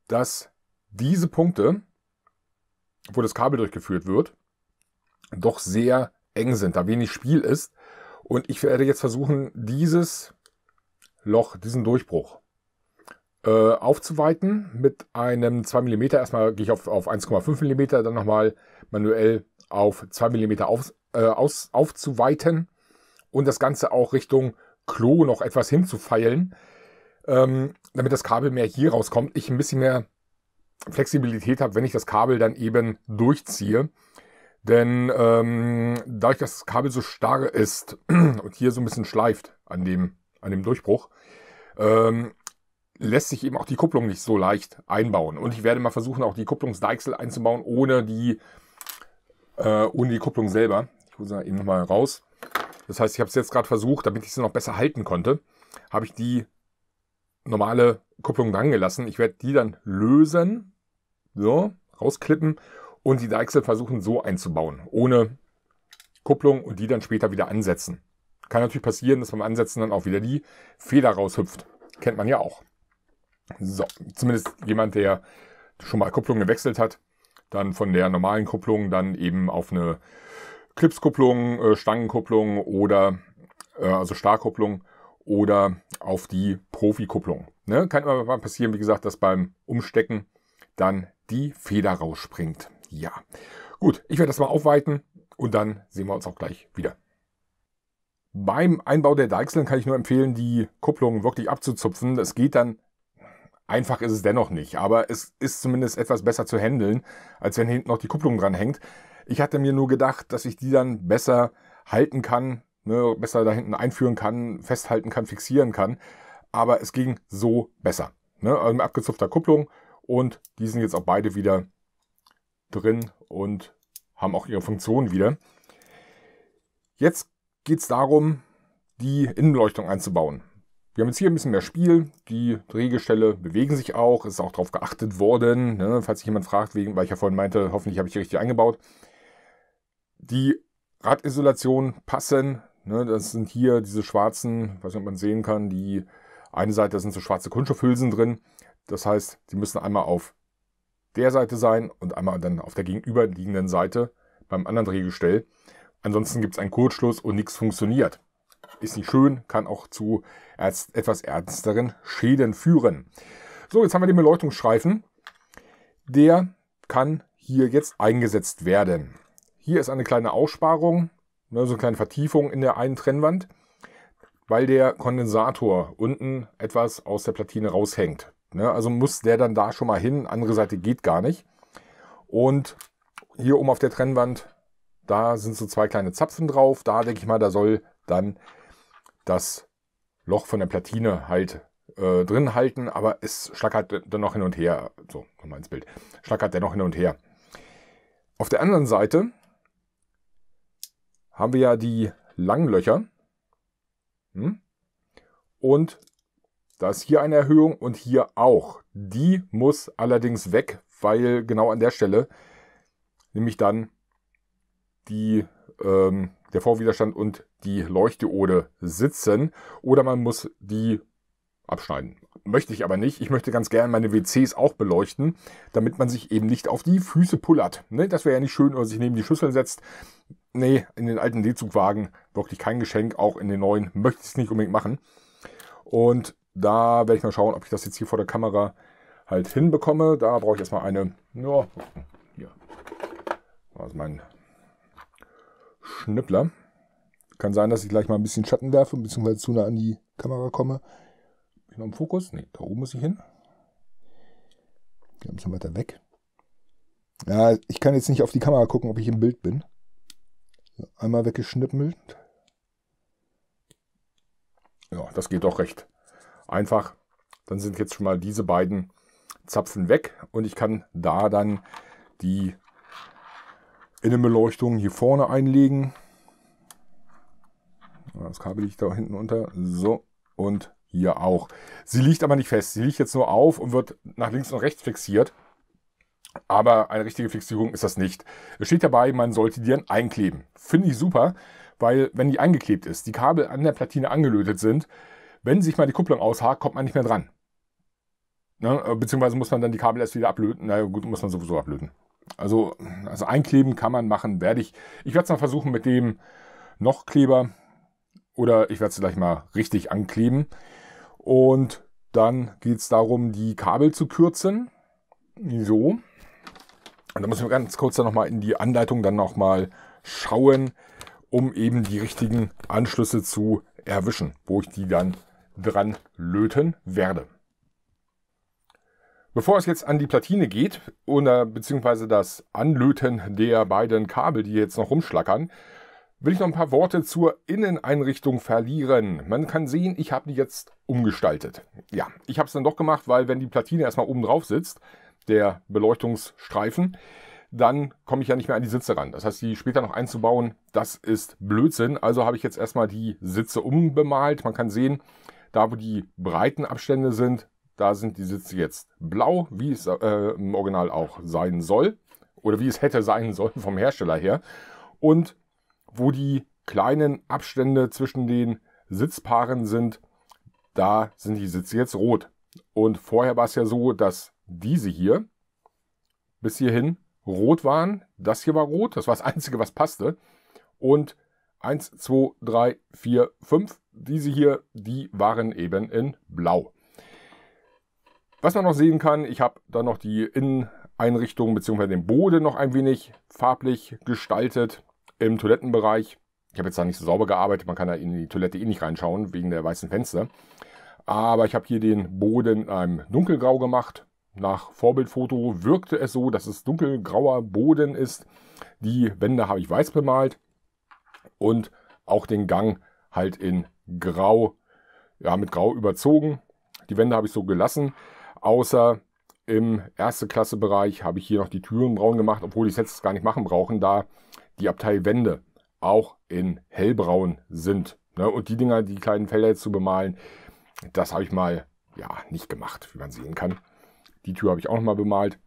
dass diese Punkte, wo das Kabel durchgeführt wird, doch sehr eng sind, da wenig Spiel ist. Und ich werde jetzt versuchen, dieses Loch, diesen Durchbruch äh, aufzuweiten mit einem 2 mm. Erstmal gehe ich auf, auf 1,5 mm, dann nochmal manuell auf 2 mm auf, äh, aus, aufzuweiten und das Ganze auch Richtung Klo noch etwas hinzufeilen, ähm, damit das Kabel mehr hier rauskommt. Ich ein bisschen mehr Flexibilität habe, wenn ich das Kabel dann eben durchziehe. Denn ähm, dadurch, dass das Kabel so starr ist und hier so ein bisschen schleift an dem, an dem Durchbruch, ähm, lässt sich eben auch die Kupplung nicht so leicht einbauen. Und ich werde mal versuchen, auch die Kupplungsdeichsel einzubauen, ohne die, äh, ohne die Kupplung selber. Ich hole sie eben nochmal raus. Das heißt, ich habe es jetzt gerade versucht, damit ich sie noch besser halten konnte, habe ich die normale Kupplung dran gelassen. Ich werde die dann lösen, so, rausklippen und die Deichsel versuchen so einzubauen, ohne Kupplung und die dann später wieder ansetzen. Kann natürlich passieren, dass beim Ansetzen dann auch wieder die Feder raushüpft. Kennt man ja auch. So, zumindest jemand, der schon mal Kupplung gewechselt hat, dann von der normalen Kupplung dann eben auf eine Clipskupplung, äh, Stangenkupplung oder äh, also Starkupplung oder auf die Profikupplung. Ne? Kann immer mal passieren, wie gesagt, dass beim Umstecken dann die Feder rausspringt. Ja, gut, ich werde das mal aufweiten und dann sehen wir uns auch gleich wieder. Beim Einbau der Deichseln kann ich nur empfehlen, die Kupplung wirklich abzuzupfen. Das geht dann Einfach ist es dennoch nicht, aber es ist zumindest etwas besser zu handeln, als wenn hinten noch die Kupplung dran hängt. Ich hatte mir nur gedacht, dass ich die dann besser halten kann, ne, besser da hinten einführen kann, festhalten kann, fixieren kann. Aber es ging so besser. Ne? Also mit abgezupfter Kupplung und die sind jetzt auch beide wieder drin und haben auch ihre Funktion wieder. Jetzt geht es darum, die Innenbeleuchtung einzubauen. Wir haben jetzt hier ein bisschen mehr Spiel. Die Drehgestelle bewegen sich auch. Ist auch darauf geachtet worden. Ne? Falls sich jemand fragt, wegen, weil ich ja vorhin meinte, hoffentlich habe ich die richtig eingebaut. Die Radisolation passen. Ne? Das sind hier diese schwarzen, weiß nicht, ob man sehen kann, die eine Seite sind so schwarze Kunststoffhülsen drin. Das heißt, die müssen einmal auf der Seite sein und einmal dann auf der gegenüberliegenden Seite beim anderen Drehgestell. Ansonsten gibt es einen Kurzschluss und nichts funktioniert. Ist nicht schön, kann auch zu etwas ernsteren Schäden führen. So, jetzt haben wir den Beleuchtungsstreifen. Der kann hier jetzt eingesetzt werden. Hier ist eine kleine Aussparung, ne, so eine kleine Vertiefung in der einen Trennwand, weil der Kondensator unten etwas aus der Platine raushängt. Ne? also muss der dann da schon mal hin, andere Seite geht gar nicht. Und hier oben auf der Trennwand, da sind so zwei kleine Zapfen drauf. Da denke ich mal, da soll dann das Loch von der Platine halt äh, drin halten, aber es schlackert dennoch hin und her. So, nochmal ins Bild. Schlackert dennoch hin und her. Auf der anderen Seite haben wir ja die langen Löcher. Hm? Und da ist hier eine Erhöhung und hier auch. Die muss allerdings weg, weil genau an der Stelle nämlich dann die ähm, der Vorwiderstand und die Leuchtdiode sitzen oder man muss die abschneiden. Möchte ich aber nicht. Ich möchte ganz gerne meine WCs auch beleuchten, damit man sich eben nicht auf die Füße pullert. Ne? Das wäre ja nicht schön, wenn man sich neben die Schüssel setzt. Nee, in den alten D-Zugwagen wirklich kein Geschenk, auch in den neuen möchte ich es nicht unbedingt machen. Und da werde ich mal schauen, ob ich das jetzt hier vor der Kamera halt hinbekomme. Da brauche ich erstmal eine, ja, hier, ist mein Schnüppler. Kann sein, dass ich gleich mal ein bisschen Schatten werfe, beziehungsweise zu nah an die Kamera komme. Bin ich noch im Fokus? Ne, da oben muss ich hin. Ich ein bisschen weiter weg. Ja, ich kann jetzt nicht auf die Kamera gucken, ob ich im Bild bin. Einmal weggeschnippelt. Ja, das geht doch recht einfach. Dann sind jetzt schon mal diese beiden Zapfen weg und ich kann da dann die Innenbeleuchtung hier vorne einlegen. Das Kabel liegt da hinten unter. So, und hier auch. Sie liegt aber nicht fest. Sie liegt jetzt nur auf und wird nach links und rechts fixiert. Aber eine richtige Fixierung ist das nicht. Es steht dabei, man sollte die dann einkleben. Finde ich super, weil wenn die eingeklebt ist, die Kabel an der Platine angelötet sind, wenn sich mal die Kupplung aushakt, kommt man nicht mehr dran. Ne? Beziehungsweise muss man dann die Kabel erst wieder ablöten. Na gut, muss man sowieso ablöten. Also, also einkleben kann man machen, werde ich. Ich werde es mal versuchen mit dem Nochkleber oder ich werde es gleich mal richtig ankleben. Und dann geht es darum, die Kabel zu kürzen. So. Und da muss ich ganz kurz dann nochmal in die Anleitung dann nochmal schauen, um eben die richtigen Anschlüsse zu erwischen, wo ich die dann dran löten werde. Bevor es jetzt an die Platine geht, oder, beziehungsweise das Anlöten der beiden Kabel, die jetzt noch rumschlackern, will ich noch ein paar Worte zur Inneneinrichtung verlieren. Man kann sehen, ich habe die jetzt umgestaltet. Ja, ich habe es dann doch gemacht, weil wenn die Platine erstmal oben drauf sitzt, der Beleuchtungsstreifen, dann komme ich ja nicht mehr an die Sitze ran. Das heißt, die später noch einzubauen, das ist Blödsinn. Also habe ich jetzt erstmal die Sitze umbemalt. Man kann sehen, da wo die breiten Abstände sind, da sind die Sitze jetzt blau, wie es äh, im Original auch sein soll. Oder wie es hätte sein sollen vom Hersteller her. Und wo die kleinen Abstände zwischen den Sitzpaaren sind, da sind die Sitze jetzt rot. Und vorher war es ja so, dass diese hier bis hierhin rot waren. Das hier war rot. Das war das Einzige, was passte. Und 1, 2, 3, 4, 5. Diese hier, die waren eben in blau. Was man noch sehen kann, ich habe dann noch die Inneneinrichtung bzw. den Boden noch ein wenig farblich gestaltet im Toilettenbereich. Ich habe jetzt da nicht so sauber gearbeitet, man kann da in die Toilette eh nicht reinschauen, wegen der weißen Fenster. Aber ich habe hier den Boden in einem dunkelgrau gemacht. Nach Vorbildfoto wirkte es so, dass es dunkelgrauer Boden ist. Die Wände habe ich weiß bemalt und auch den Gang halt in grau, ja mit grau überzogen. Die Wände habe ich so gelassen. Außer im Erste-Klasse-Bereich habe ich hier noch die Türen braun gemacht, obwohl ich es jetzt gar nicht machen brauchen, da die Abteilwände auch in hellbraun sind. Ne? Und die Dinger, die kleinen Felder jetzt zu bemalen, das habe ich mal ja nicht gemacht, wie man sehen kann. Die Tür habe ich auch nochmal bemalt.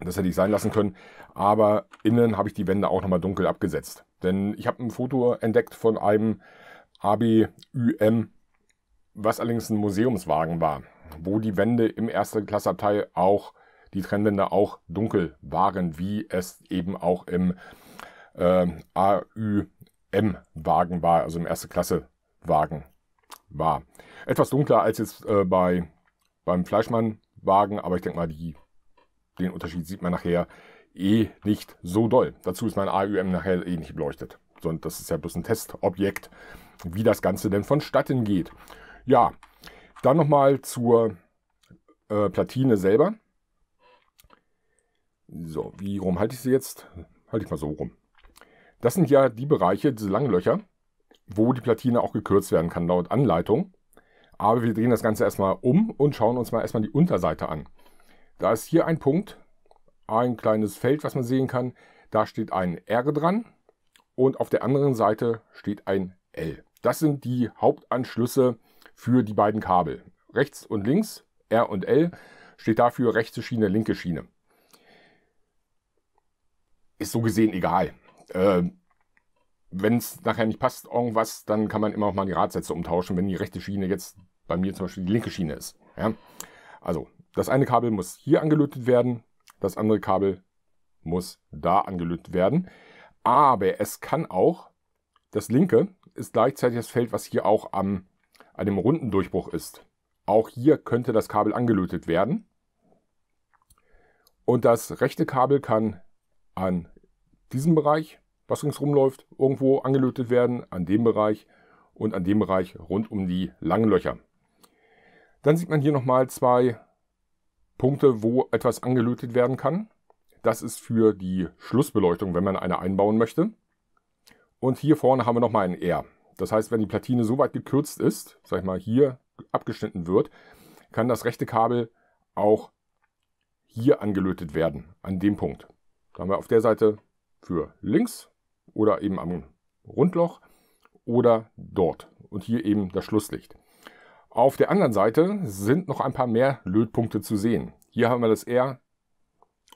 Das hätte ich sein lassen können. Aber innen habe ich die Wände auch nochmal dunkel abgesetzt. Denn ich habe ein Foto entdeckt von einem ABÜM, was allerdings ein Museumswagen war wo die Wände im ersten Klasseabteil auch, die Trennwände auch dunkel waren, wie es eben auch im äh, AÜM-Wagen war, also im erste Klasse-Wagen war. Etwas dunkler als jetzt äh, bei, beim Fleischmann-Wagen, aber ich denke mal, die, den Unterschied sieht man nachher eh nicht so doll. Dazu ist mein AÜM nachher eh nicht beleuchtet. Sondern das ist ja bloß ein Testobjekt, wie das Ganze denn vonstatten geht. Ja, dann nochmal zur äh, Platine selber. So, wie rum halte ich sie jetzt? Halte ich mal so rum. Das sind ja die Bereiche, diese langen Löcher, wo die Platine auch gekürzt werden kann, laut Anleitung. Aber wir drehen das Ganze erstmal um und schauen uns mal erstmal die Unterseite an. Da ist hier ein Punkt, ein kleines Feld, was man sehen kann. Da steht ein R dran und auf der anderen Seite steht ein L. Das sind die Hauptanschlüsse für die beiden Kabel. Rechts und links, R und L, steht dafür rechte Schiene, linke Schiene. Ist so gesehen egal. Äh, wenn es nachher nicht passt, irgendwas, dann kann man immer auch mal die Radsätze umtauschen, wenn die rechte Schiene jetzt bei mir zum Beispiel die linke Schiene ist. Ja? Also, das eine Kabel muss hier angelötet werden, das andere Kabel muss da angelötet werden. Aber es kann auch, das linke ist gleichzeitig das Feld, was hier auch am einem runden Durchbruch ist. Auch hier könnte das Kabel angelötet werden. Und das rechte Kabel kann an diesem Bereich, was ringsrum läuft, irgendwo angelötet werden, an dem Bereich und an dem Bereich rund um die langen Löcher. Dann sieht man hier nochmal zwei Punkte, wo etwas angelötet werden kann. Das ist für die Schlussbeleuchtung, wenn man eine einbauen möchte. Und hier vorne haben wir nochmal ein R. Das heißt, wenn die Platine so weit gekürzt ist, sag ich mal, hier abgeschnitten wird, kann das rechte Kabel auch hier angelötet werden, an dem Punkt. Da haben wir auf der Seite für links oder eben am Rundloch oder dort und hier eben das Schlusslicht. Auf der anderen Seite sind noch ein paar mehr Lötpunkte zu sehen. Hier haben wir das R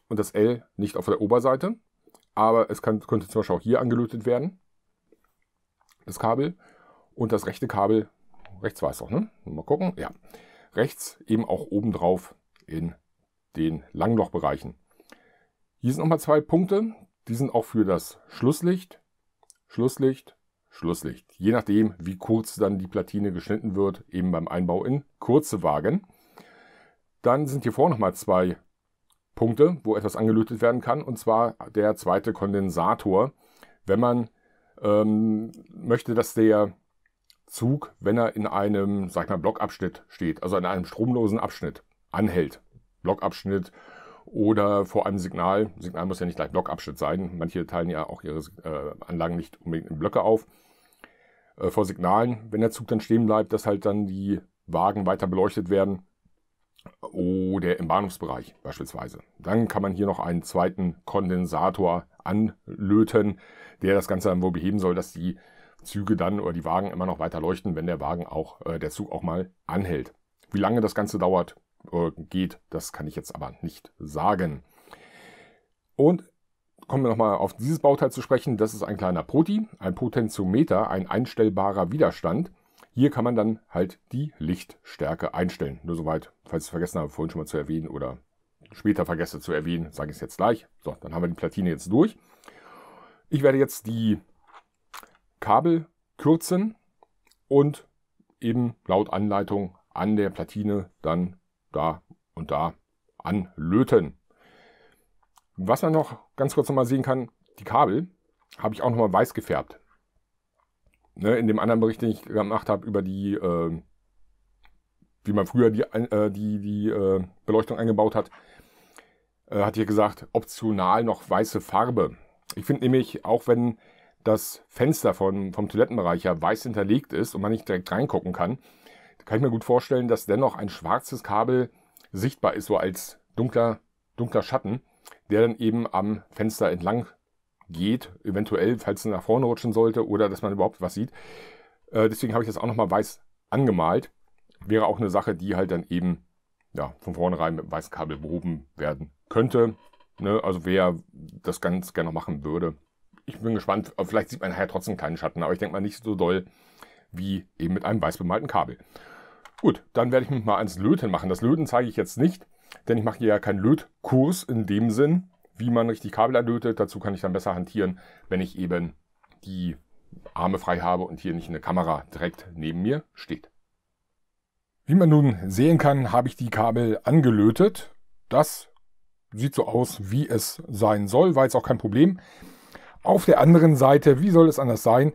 und das L nicht auf der Oberseite, aber es kann, könnte zum Beispiel auch hier angelötet werden das Kabel. Und das rechte Kabel, rechts war es doch, ne? Mal gucken. Ja, rechts eben auch oben drauf in den Langlochbereichen. Hier sind nochmal zwei Punkte. Die sind auch für das Schlusslicht, Schlusslicht, Schlusslicht. Je nachdem, wie kurz dann die Platine geschnitten wird, eben beim Einbau in kurze Wagen. Dann sind hier vorne nochmal zwei Punkte, wo etwas angelötet werden kann, und zwar der zweite Kondensator, wenn man ähm, möchte, dass der Zug, wenn er in einem, sag ich mal, Blockabschnitt steht, also in einem stromlosen Abschnitt, anhält. Blockabschnitt oder vor einem Signal. Signal muss ja nicht gleich Blockabschnitt sein. Manche teilen ja auch ihre äh, Anlagen nicht unbedingt in Blöcke auf. Äh, vor Signalen, wenn der Zug dann stehen bleibt, dass halt dann die Wagen weiter beleuchtet werden. Oder im Bahnhofsbereich beispielsweise. Dann kann man hier noch einen zweiten Kondensator anlöten, der das Ganze dann wohl beheben soll, dass die Züge dann oder die Wagen immer noch weiter leuchten, wenn der Wagen auch, äh, der Zug auch mal anhält. Wie lange das Ganze dauert, äh, geht, das kann ich jetzt aber nicht sagen. Und kommen wir nochmal auf dieses Bauteil zu sprechen. Das ist ein kleiner Proti, ein Potentiometer, ein einstellbarer Widerstand. Hier kann man dann halt die Lichtstärke einstellen. Nur soweit, falls ich es vergessen habe, vorhin schon mal zu erwähnen oder später vergesse zu erwähnen, sage ich es jetzt gleich. So, dann haben wir die Platine jetzt durch. Ich werde jetzt die Kabel kürzen und eben laut Anleitung an der Platine dann da und da anlöten. Was man noch ganz kurz nochmal sehen kann, die Kabel habe ich auch nochmal weiß gefärbt. Ne, in dem anderen Bericht, den ich gemacht habe über die, äh, wie man früher die, äh, die, die äh, Beleuchtung eingebaut hat, äh, hat hier gesagt, optional noch weiße Farbe. Ich finde nämlich, auch wenn das Fenster von, vom Toilettenbereich ja weiß hinterlegt ist und man nicht direkt reingucken kann, kann ich mir gut vorstellen, dass dennoch ein schwarzes Kabel sichtbar ist, so als dunkler, dunkler Schatten, der dann eben am Fenster entlang geht, eventuell, falls es nach vorne rutschen sollte oder dass man überhaupt was sieht. Äh, deswegen habe ich das auch nochmal weiß angemalt. Wäre auch eine Sache, die halt dann eben ja, von vornherein mit weißem Kabel behoben werden könnte. Ne? Also wer das ganz gerne machen würde. Ich bin gespannt, vielleicht sieht man nachher trotzdem keinen Schatten, aber ich denke mal nicht so doll wie eben mit einem weiß bemalten Kabel. Gut, dann werde ich mich mal ans Löten machen. Das Löten zeige ich jetzt nicht, denn ich mache hier ja keinen Lötkurs in dem Sinn, wie man richtig Kabel erlötet. Dazu kann ich dann besser hantieren, wenn ich eben die Arme frei habe und hier nicht eine Kamera direkt neben mir steht. Wie man nun sehen kann, habe ich die Kabel angelötet. Das sieht so aus, wie es sein soll, war jetzt auch kein Problem. Auf der anderen Seite, wie soll es anders sein,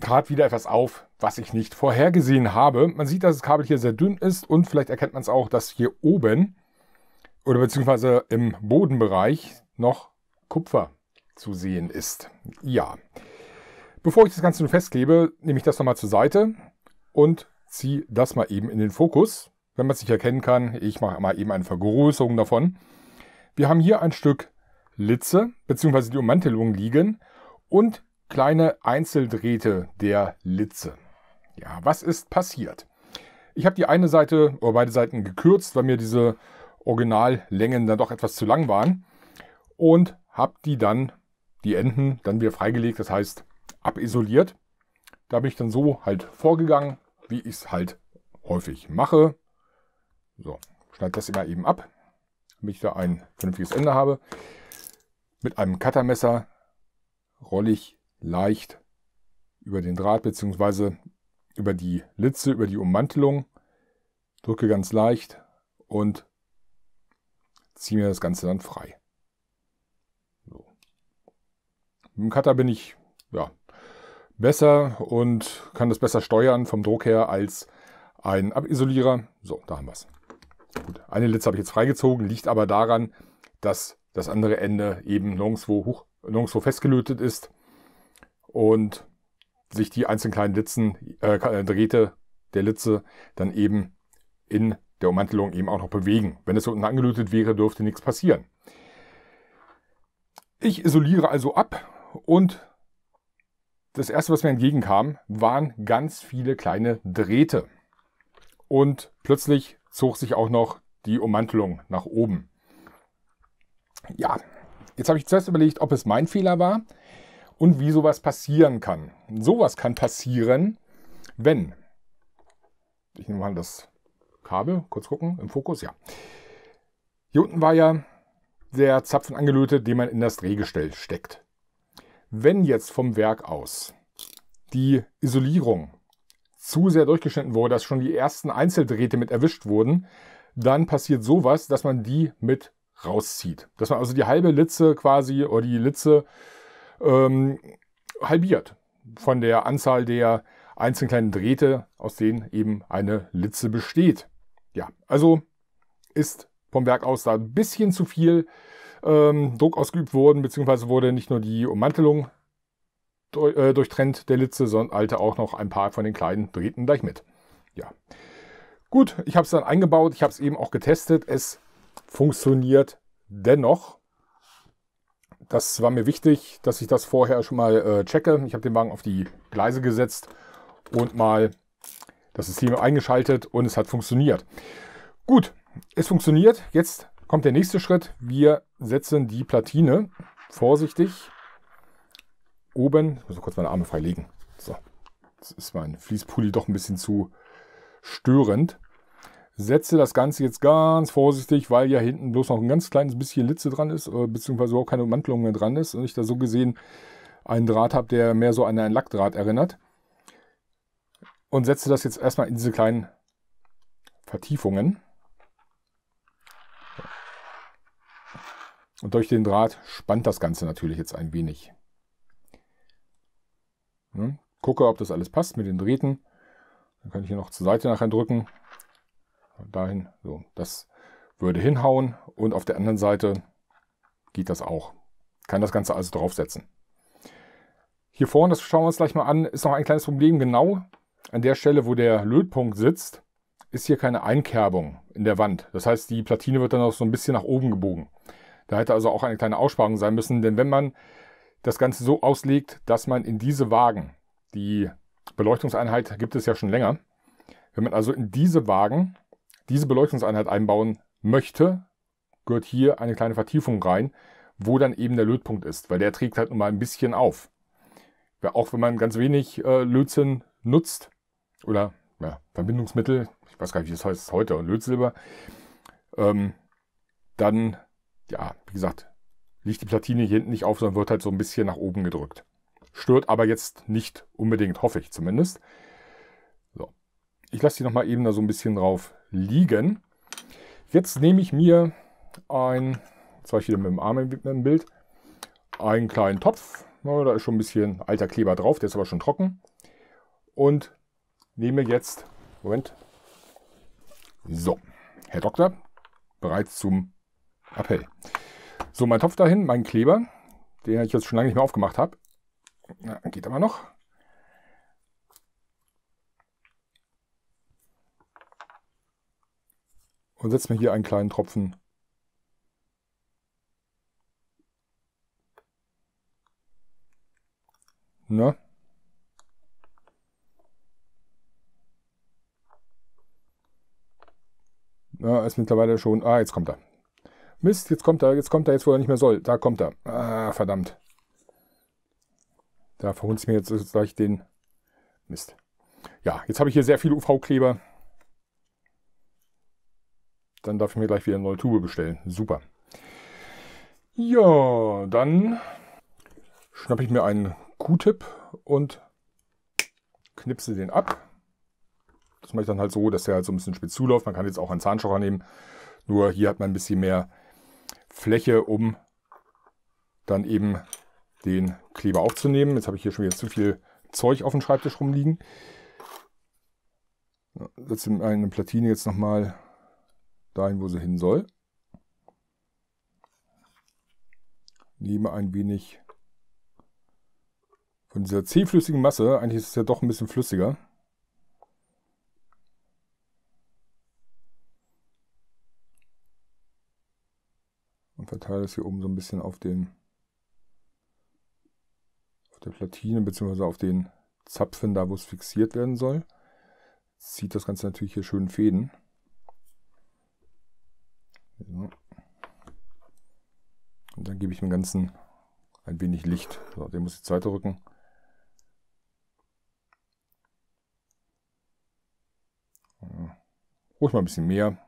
trat wieder etwas auf, was ich nicht vorhergesehen habe. Man sieht, dass das Kabel hier sehr dünn ist und vielleicht erkennt man es auch, dass hier oben oder beziehungsweise im Bodenbereich noch Kupfer zu sehen ist. Ja. Bevor ich das Ganze nun festklebe, nehme ich das nochmal zur Seite und ziehe das mal eben in den Fokus. Wenn man es nicht erkennen kann, ich mache mal eben eine Vergrößerung davon. Wir haben hier ein Stück Litze beziehungsweise die Ummantelung liegen und kleine Einzeldrähte der Litze. Ja, was ist passiert? Ich habe die eine Seite oder beide Seiten gekürzt, weil mir diese Originallängen dann doch etwas zu lang waren und habe die dann, die Enden, dann wieder freigelegt, das heißt abisoliert. Da bin ich dann so halt vorgegangen, wie ich es halt häufig mache. So, schneide das immer eben ab, damit ich da ein vernünftiges Ende habe. Mit einem Cuttermesser rolle ich leicht über den Draht bzw. über die Litze, über die Ummantelung, drücke ganz leicht und ziehe mir das Ganze dann frei. So. Mit dem Cutter bin ich ja, besser und kann das besser steuern vom Druck her als ein Abisolierer. So, da haben wir es. Gut, eine Litze habe ich jetzt freigezogen, liegt aber daran, dass das andere Ende eben nirgendwo, hoch, nirgendwo festgelötet ist und sich die einzelnen kleinen Litzen, äh, äh, Drähte der Litze dann eben in der Ummantelung eben auch noch bewegen. Wenn es unten angelötet wäre, dürfte nichts passieren. Ich isoliere also ab und das erste, was mir entgegenkam, waren ganz viele kleine Drähte. Und plötzlich zog sich auch noch die Ummantelung nach oben. Ja, jetzt habe ich zuerst überlegt, ob es mein Fehler war und wie sowas passieren kann. Sowas kann passieren, wenn. Ich nehme mal das Kabel, kurz gucken, im Fokus, ja. Hier unten war ja der Zapfen angelötet, den man in das Drehgestell steckt. Wenn jetzt vom Werk aus die Isolierung zu sehr durchgeschnitten wurde, dass schon die ersten Einzeldrähte mit erwischt wurden, dann passiert sowas, dass man die mit rauszieht. Dass man also die halbe Litze quasi oder die Litze ähm, halbiert von der Anzahl der einzelnen kleinen Drähte, aus denen eben eine Litze besteht. Ja, also ist vom Werk aus da ein bisschen zu viel ähm, Druck ausgeübt wurden, beziehungsweise wurde nicht nur die Ummantelung durch, äh, durchtrennt der Litze, sondern alte auch noch ein paar von den kleinen Drähten gleich mit. Ja. Gut, ich habe es dann eingebaut, ich habe es eben auch getestet. Es funktioniert dennoch. Das war mir wichtig, dass ich das vorher schon mal äh, checke. Ich habe den Wagen auf die Gleise gesetzt und mal das System eingeschaltet und es hat funktioniert. Gut, es funktioniert. Jetzt kommt der nächste Schritt. Wir setzen die Platine vorsichtig oben. Ich muss kurz meine Arme freilegen. So, jetzt ist mein Fließpulli doch ein bisschen zu störend. Setze das Ganze jetzt ganz vorsichtig, weil ja hinten bloß noch ein ganz kleines bisschen Litze dran ist, äh, beziehungsweise auch keine Ummantelung mehr dran ist und ich da so gesehen einen Draht habe, der mehr so an einen Lackdraht erinnert. Und setze das jetzt erstmal in diese kleinen Vertiefungen. Und durch den Draht spannt das Ganze natürlich jetzt ein wenig. Hm? Gucke, ob das alles passt mit den Drähten. Dann kann ich hier noch zur Seite nachher drücken. Dahin, so, das würde hinhauen. Und auf der anderen Seite geht das auch. Kann das Ganze also draufsetzen. Hier vorne, das schauen wir uns gleich mal an, ist noch ein kleines Problem. Genau an der Stelle, wo der Lötpunkt sitzt, ist hier keine Einkerbung in der Wand. Das heißt, die Platine wird dann auch so ein bisschen nach oben gebogen. Da hätte also auch eine kleine Aussparung sein müssen, denn wenn man das Ganze so auslegt, dass man in diese Wagen, die Beleuchtungseinheit gibt es ja schon länger, wenn man also in diese Wagen diese Beleuchtungseinheit einbauen möchte, gehört hier eine kleine Vertiefung rein, wo dann eben der Lötpunkt ist, weil der trägt halt nun mal ein bisschen auf. auch wenn man ganz wenig äh, Lötzinn nutzt oder ja, Verbindungsmittel, ich weiß gar nicht, wie das heißt heute, Lötsilber, ähm, dann ja, wie gesagt, liegt die Platine hier hinten nicht auf, sondern wird halt so ein bisschen nach oben gedrückt. Stört aber jetzt nicht unbedingt, hoffe ich zumindest. So. Ich lasse die nochmal eben da so ein bisschen drauf liegen. Jetzt nehme ich mir ein, jetzt war ich wieder mit dem Arm im Bild, einen kleinen Topf. da ist schon ein bisschen alter Kleber drauf, der ist aber schon trocken. Und nehme jetzt, Moment, so, Herr Doktor, bereits zum Appell. So, mein Topf dahin, mein Kleber, den ich jetzt schon lange nicht mehr aufgemacht habe. Ja, geht aber noch. Und setze mir hier einen kleinen Tropfen Na? Na, ist mittlerweile schon. Ah, jetzt kommt er. Mist, jetzt kommt er, jetzt kommt er, jetzt wo er nicht mehr soll. Da kommt er. Ah, verdammt. Da verhunzt mir jetzt, gleich den Mist. Ja, jetzt habe ich hier sehr viele UV-Kleber. Dann darf ich mir gleich wieder eine neue Tube bestellen. Super. Ja, dann schnappe ich mir einen Q-Tip und knipse den ab. Das mache ich dann halt so, dass der halt so ein bisschen spitz zuläuft. Man kann jetzt auch einen Zahnstocher nehmen. Nur hier hat man ein bisschen mehr Fläche, um dann eben den Kleber aufzunehmen. Jetzt habe ich hier schon wieder zu viel Zeug auf dem Schreibtisch rumliegen. Setze meine Platine jetzt nochmal dahin, wo sie hin soll. Nehme ein wenig von dieser zähflüssigen Masse. Eigentlich ist es ja doch ein bisschen flüssiger. verteile das hier oben so ein bisschen auf den auf der Platine bzw. auf den Zapfen da, wo es fixiert werden soll. Jetzt zieht das Ganze natürlich hier schön Fäden. So. Und dann gebe ich dem Ganzen ein wenig Licht. So, den muss ich zweite rücken. Hm. Ruhig mal ein bisschen mehr.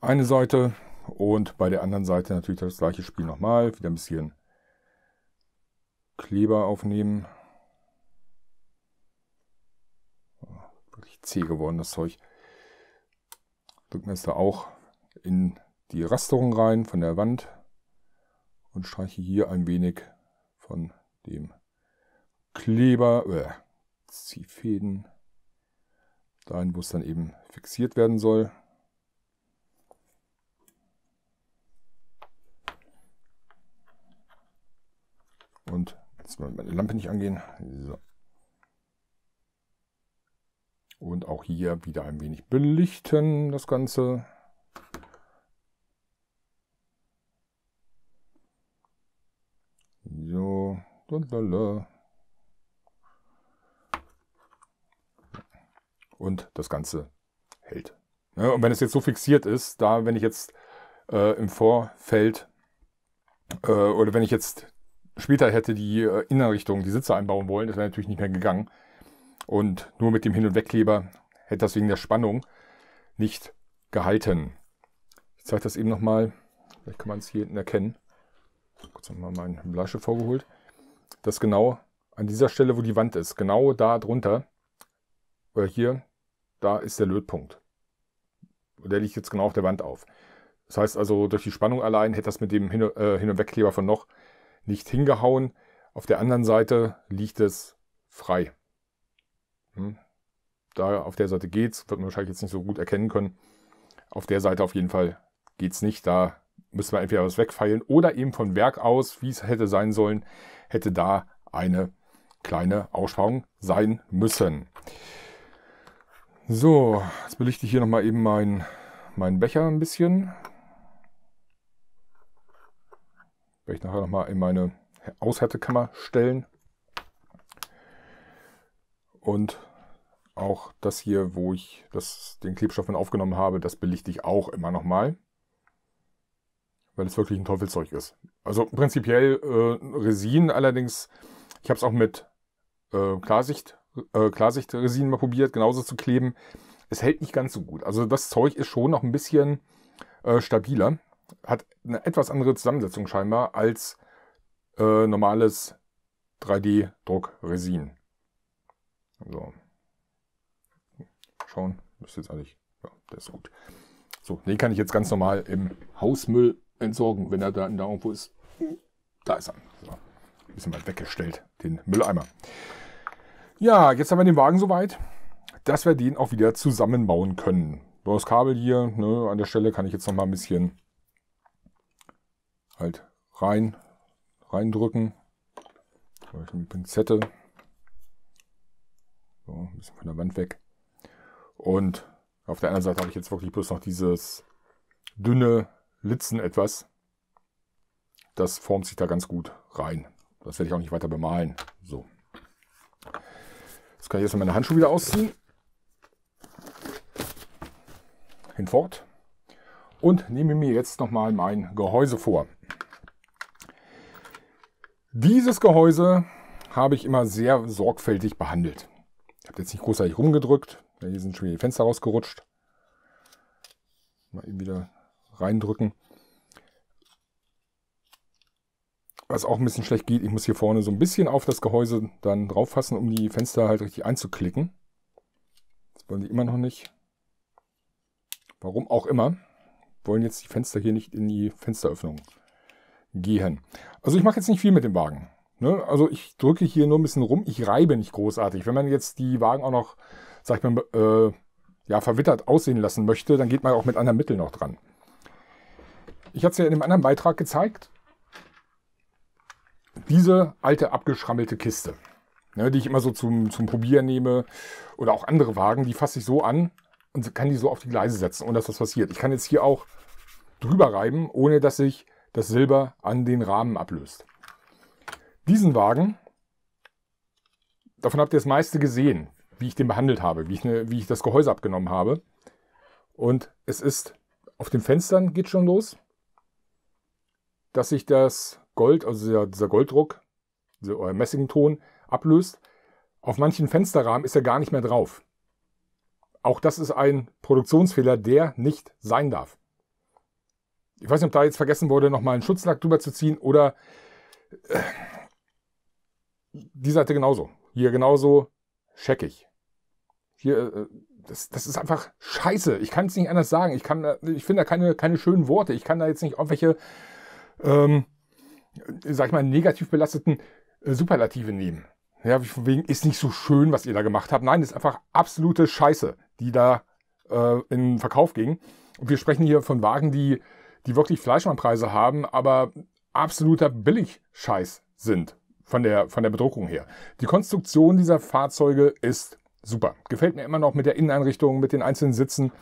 eine Seite und bei der anderen Seite natürlich das gleiche Spiel nochmal. Wieder ein bisschen Kleber aufnehmen. Oh, wirklich zäh geworden, das Zeug. Drücken wir es da auch in die Rasterung rein von der Wand und streiche hier ein wenig von dem Kleber, äh, Ziehfäden, dahin, wo es dann eben fixiert werden soll. Jetzt mal meine Lampe nicht angehen. So. Und auch hier wieder ein wenig belichten das Ganze. So. Und das Ganze hält. Ja, und wenn es jetzt so fixiert ist, da wenn ich jetzt äh, im Vorfeld äh, oder wenn ich jetzt später hätte die äh, Innenrichtung die Sitze einbauen wollen. Das wäre natürlich nicht mehr gegangen. Und nur mit dem Hin- und Wegkleber hätte das wegen der Spannung nicht gehalten. Ich zeige das eben nochmal. Vielleicht kann man es hier hinten erkennen. Kurz nochmal meinen Blasche vorgeholt. Das genau an dieser Stelle, wo die Wand ist. Genau da drunter, oder hier, da ist der Lötpunkt. Der liegt jetzt genau auf der Wand auf. Das heißt also, durch die Spannung allein hätte das mit dem Hin- äh, und Wegkleber von noch nicht hingehauen. Auf der anderen Seite liegt es frei. Hm? Da auf der Seite geht es, wird man wahrscheinlich jetzt nicht so gut erkennen können. Auf der Seite auf jeden Fall geht es nicht. Da müssen wir entweder was wegfeilen oder eben von Werk aus, wie es hätte sein sollen, hätte da eine kleine Aussparung sein müssen. So, jetzt belichte ich hier nochmal eben meinen mein Becher ein bisschen. Werde ich nachher nochmal in meine Aushärtekammer stellen. Und auch das hier, wo ich das, den Klebstoff mit aufgenommen habe, das belichte ich auch immer nochmal. Weil es wirklich ein Teufelzeug ist. Also prinzipiell äh, Resin allerdings, ich habe es auch mit äh, Klarsicht, äh, Klarsichtresin mal probiert, genauso zu kleben. Es hält nicht ganz so gut. Also das Zeug ist schon noch ein bisschen äh, stabiler hat eine etwas andere Zusammensetzung scheinbar als äh, normales 3D-Druckresin. So. Schauen, das ist jetzt eigentlich, ja, der ist gut. So, den kann ich jetzt ganz normal im Hausmüll entsorgen, wenn er da, da irgendwo ist. Da ist er. So. Ein bisschen mal weggestellt, den Mülleimer. Ja, jetzt haben wir den Wagen soweit, dass wir den auch wieder zusammenbauen können. Das Kabel hier ne, an der Stelle kann ich jetzt noch mal ein bisschen halt rein, reindrücken. Vielleicht eine Pinzette. So, ein bisschen von der Wand weg. Und auf der anderen Seite habe ich jetzt wirklich bloß noch dieses dünne Litzen etwas. Das formt sich da ganz gut rein. Das werde ich auch nicht weiter bemalen. So. Jetzt kann ich jetzt meine Handschuhe wieder ausziehen. Hinfort. Und nehme mir jetzt nochmal mein Gehäuse vor. Dieses Gehäuse habe ich immer sehr sorgfältig behandelt. Ich habe jetzt nicht großartig rumgedrückt. Hier sind schon wieder die Fenster rausgerutscht. Mal eben wieder reindrücken. Was auch ein bisschen schlecht geht, ich muss hier vorne so ein bisschen auf das Gehäuse dann drauf fassen, um die Fenster halt richtig einzuklicken. Das wollen die immer noch nicht. Warum auch immer, wollen jetzt die Fenster hier nicht in die Fensteröffnung gehen. Also ich mache jetzt nicht viel mit dem Wagen. Ne? Also ich drücke hier nur ein bisschen rum. Ich reibe nicht großartig. Wenn man jetzt die Wagen auch noch, sag ich mal, äh, ja, verwittert aussehen lassen möchte, dann geht man auch mit anderen Mitteln noch dran. Ich hatte es ja in einem anderen Beitrag gezeigt. Diese alte abgeschrammelte Kiste, ne, die ich immer so zum, zum Probieren nehme oder auch andere Wagen, die fasse ich so an und kann die so auf die Gleise setzen, ohne dass das passiert. Ich kann jetzt hier auch drüber reiben, ohne dass ich das Silber an den Rahmen ablöst. Diesen Wagen, davon habt ihr das meiste gesehen, wie ich den behandelt habe, wie ich, ne, wie ich das Gehäuse abgenommen habe. Und es ist auf den Fenstern geht schon los, dass sich das Gold, also dieser, Golddruck, dieser euer äh, Messington ablöst. Auf manchen Fensterrahmen ist er gar nicht mehr drauf. Auch das ist ein Produktionsfehler, der nicht sein darf. Ich weiß nicht, ob da jetzt vergessen wurde, nochmal einen Schutzlack drüber zu ziehen oder äh, die Seite genauso. Hier genauso scheckig. Hier, äh, das, das ist einfach scheiße. Ich kann es nicht anders sagen. Ich, ich finde da keine, keine schönen Worte. Ich kann da jetzt nicht irgendwelche, ähm, sag ich mal, negativ belasteten äh, Superlative nehmen. Ja, von wegen ist nicht so schön, was ihr da gemacht habt. Nein, das ist einfach absolute Scheiße, die da äh, in den Verkauf ging. Und wir sprechen hier von Wagen, die die wirklich Fleischmannpreise haben, aber absoluter Billigscheiß sind von der, von der Bedruckung her. Die Konstruktion dieser Fahrzeuge ist super. Gefällt mir immer noch mit der Inneneinrichtung, mit den einzelnen Sitzen,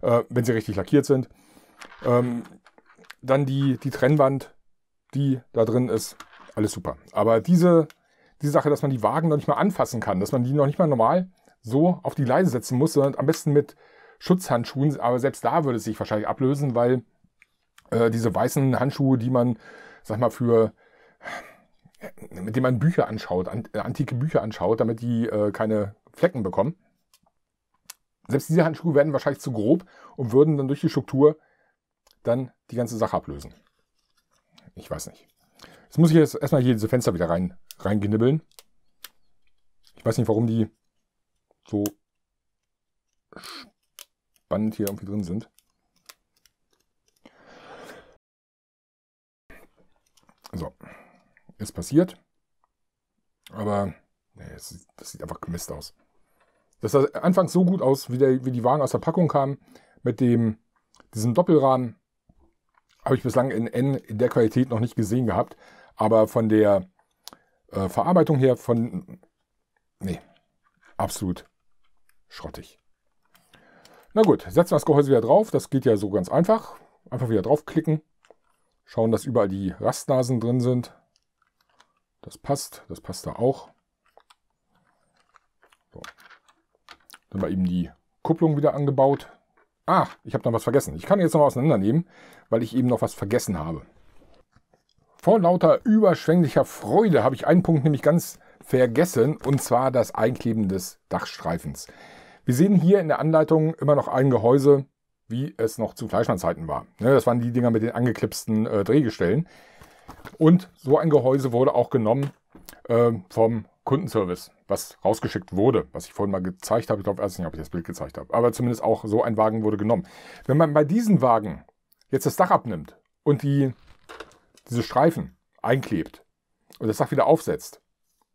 äh, wenn sie richtig lackiert sind. Ähm, dann die, die Trennwand, die da drin ist, alles super. Aber diese, die Sache, dass man die Wagen noch nicht mal anfassen kann, dass man die noch nicht mal normal so auf die Leise setzen muss, sondern am besten mit Schutzhandschuhen. Aber selbst da würde es sich wahrscheinlich ablösen, weil äh, diese weißen Handschuhe, die man, sag mal, für mit denen man Bücher anschaut, an, äh, antike Bücher anschaut, damit die äh, keine Flecken bekommen. Selbst diese Handschuhe werden wahrscheinlich zu grob und würden dann durch die Struktur dann die ganze Sache ablösen. Ich weiß nicht. Jetzt muss ich jetzt erstmal hier diese Fenster wieder rein, reingenibbeln. Ich weiß nicht, warum die so spannend hier irgendwie drin sind. So, ist passiert. Aber nee, das, sieht einfach Mist aus. Das sah anfangs so gut aus, wie, der, wie die Wagen aus der Packung kamen, mit dem, diesem Doppelrahmen. Habe ich bislang in N in der Qualität noch nicht gesehen gehabt. Aber von der äh, Verarbeitung her, von. Nee, absolut schrottig. Na gut, setzen wir das Gehäuse wieder drauf. Das geht ja so ganz einfach. Einfach wieder draufklicken Schauen, dass überall die Rastnasen drin sind. Das passt, das passt da auch. So. Dann war eben die Kupplung wieder angebaut. Ah, ich habe noch was vergessen. Ich kann jetzt noch auseinandernehmen, weil ich eben noch was vergessen habe. Vor lauter überschwänglicher Freude habe ich einen Punkt nämlich ganz vergessen, und zwar das Einkleben des Dachstreifens. Wir sehen hier in der Anleitung immer noch ein Gehäuse, wie es noch zu Fleischmannszeiten war. Ne, das waren die Dinger mit den angeklipsten äh, Drehgestellen. Und so ein Gehäuse wurde auch genommen äh, vom Kundenservice, was rausgeschickt wurde, was ich vorhin mal gezeigt habe. Ich glaube, erst nicht, ob ich das Bild gezeigt habe, aber zumindest auch so ein Wagen wurde genommen. Wenn man bei diesen Wagen jetzt das Dach abnimmt und die, diese Streifen einklebt und das Dach wieder aufsetzt,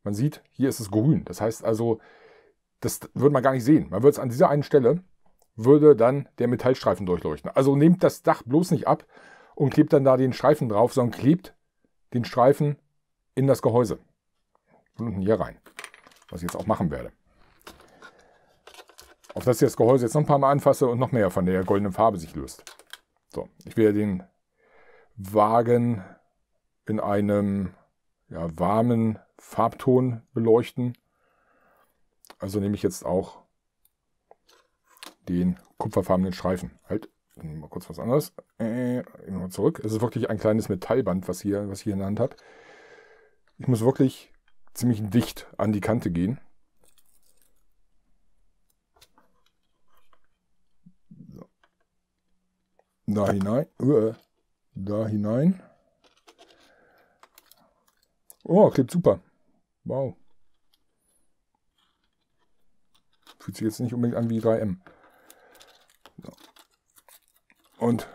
man sieht, hier ist es grün. Das heißt also, das würde man gar nicht sehen. Man würde es an dieser einen Stelle würde dann der Metallstreifen durchleuchten. Also nehmt das Dach bloß nicht ab und klebt dann da den Streifen drauf, sondern klebt den Streifen in das Gehäuse. Von unten hier rein. Was ich jetzt auch machen werde. Auf das ich das Gehäuse jetzt noch ein paar Mal anfasse und noch mehr von der goldenen Farbe sich löst. So, ich werde den Wagen in einem ja, warmen Farbton beleuchten. Also nehme ich jetzt auch den kupferfarbenen Streifen. Halt, mal kurz was anderes. Äh, immer zurück. Es ist wirklich ein kleines Metallband, was, hier, was hier in der Hand hat. Ich muss wirklich ziemlich dicht an die Kante gehen. So. Da hinein. Uh, da hinein. Oh, klebt super. Wow. Fühlt sich jetzt nicht unbedingt an wie 3M. Und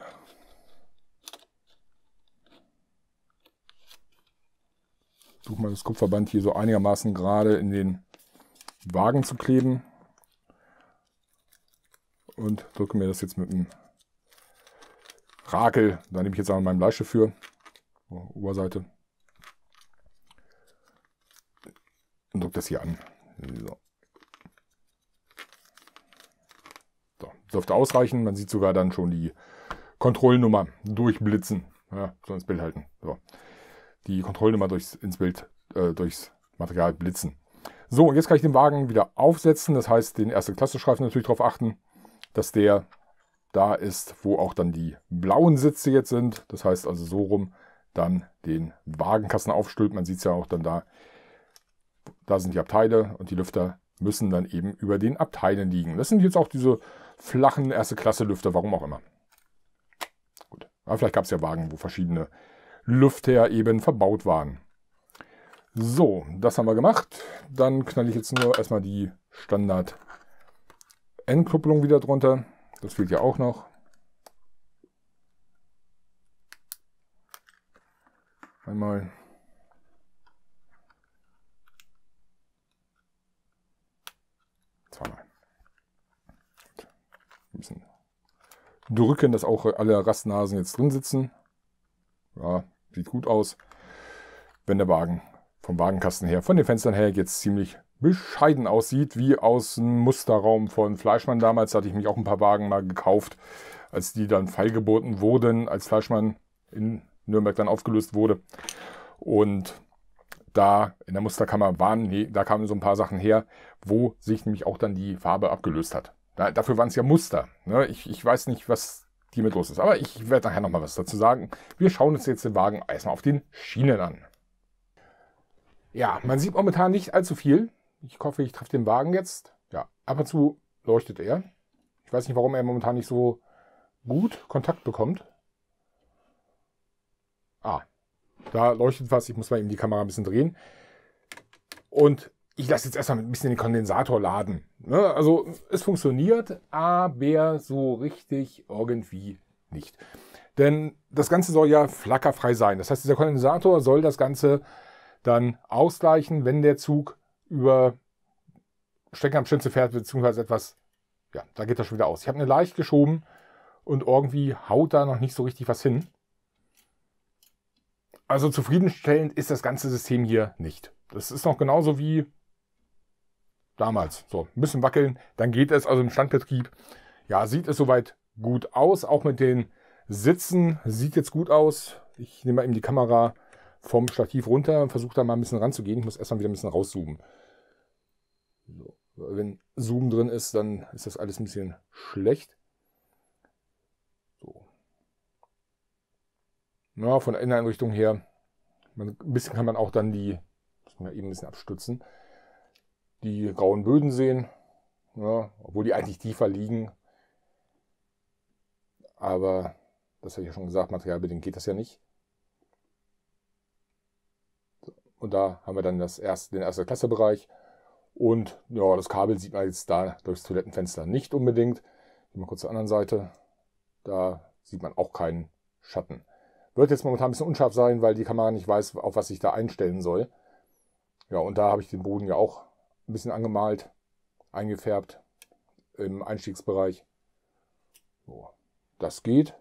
versuche mal das Kupferband hier so einigermaßen gerade in den Wagen zu kleben. Und drücke mir das jetzt mit dem Rakel, da nehme ich jetzt auch meinen Bleistift für, Oberseite. Und drücke das hier an. So. so. dürfte ausreichen. Man sieht sogar dann schon die Kontrollnummer durchblitzen. Ja, so ins Bild halten. So. Die Kontrollnummer durchs, ins Bild, äh, durchs Material blitzen. So, und jetzt kann ich den Wagen wieder aufsetzen. Das heißt, den erste Klasse-Streifen natürlich darauf achten, dass der da ist, wo auch dann die blauen Sitze jetzt sind. Das heißt also so rum dann den Wagenkasten aufstülpt. Man sieht es ja auch dann da. Da sind die Abteile und die Lüfter müssen dann eben über den Abteilen liegen. Das sind jetzt auch diese flachen erste Klasse Lüfter, warum auch immer. Aber vielleicht gab es ja Wagen, wo verschiedene Lüfter eben verbaut waren. So, das haben wir gemacht. Dann knalle ich jetzt nur erstmal die Standard endkupplung wieder drunter. Das fehlt ja auch noch. Einmal drücken, dass auch alle Rastnasen jetzt drin sitzen. Ja, sieht gut aus. Wenn der Wagen vom Wagenkasten her, von den Fenstern her jetzt ziemlich bescheiden aussieht, wie aus dem Musterraum von Fleischmann damals. hatte ich mich auch ein paar Wagen mal gekauft, als die dann feilgeboten wurden, als Fleischmann in Nürnberg dann aufgelöst wurde. Und da in der Musterkammer waren, nee, da kamen so ein paar Sachen her, wo sich nämlich auch dann die Farbe abgelöst hat. Da, dafür waren es ja Muster. Ne? Ich, ich weiß nicht, was die mit los ist. Aber ich werde nachher nochmal was dazu sagen. Wir schauen uns jetzt den Wagen erstmal auf den Schienen an. Ja, man sieht momentan nicht allzu viel. Ich hoffe, ich treffe den Wagen jetzt. Ja, ab und zu leuchtet er. Ich weiß nicht, warum er momentan nicht so gut Kontakt bekommt. Ah, da leuchtet was. Ich muss mal eben die Kamera ein bisschen drehen. Und ich lasse jetzt erstmal ein bisschen den Kondensator laden. Ne? Also es funktioniert, aber so richtig irgendwie nicht. Denn das Ganze soll ja flackerfrei sein. Das heißt, dieser Kondensator soll das Ganze dann ausgleichen, wenn der Zug über Streckenabschnitte fährt, beziehungsweise etwas, ja, da geht das schon wieder aus. Ich habe eine leicht geschoben und irgendwie haut da noch nicht so richtig was hin. Also zufriedenstellend ist das ganze System hier nicht. Das ist noch genauso wie damals. So, ein bisschen wackeln, dann geht es. Also im Standbetrieb, ja, sieht es soweit gut aus. Auch mit den Sitzen sieht jetzt gut aus. Ich nehme mal eben die Kamera vom Stativ runter und versuche da mal ein bisschen ranzugehen. Ich muss erstmal wieder ein bisschen rauszoomen. So. Wenn Zoom drin ist, dann ist das alles ein bisschen schlecht. So. Ja, von der Inneneinrichtung her, man, ein bisschen kann man auch dann die, muss man eben ein bisschen abstützen, die grauen Böden sehen, ja, obwohl die eigentlich tiefer liegen. Aber das habe ich ja schon gesagt, materialbedingt geht das ja nicht. Und da haben wir dann das erste, den erste Klassebereich. Und ja, das Kabel sieht man jetzt da durchs Toilettenfenster nicht unbedingt. Mal kurz zur anderen Seite. Da sieht man auch keinen Schatten. Wird jetzt momentan ein bisschen unscharf sein, weil die Kamera nicht weiß, auf was ich da einstellen soll. Ja, und da habe ich den Boden ja auch ein bisschen angemalt, eingefärbt im Einstiegsbereich. So, das geht.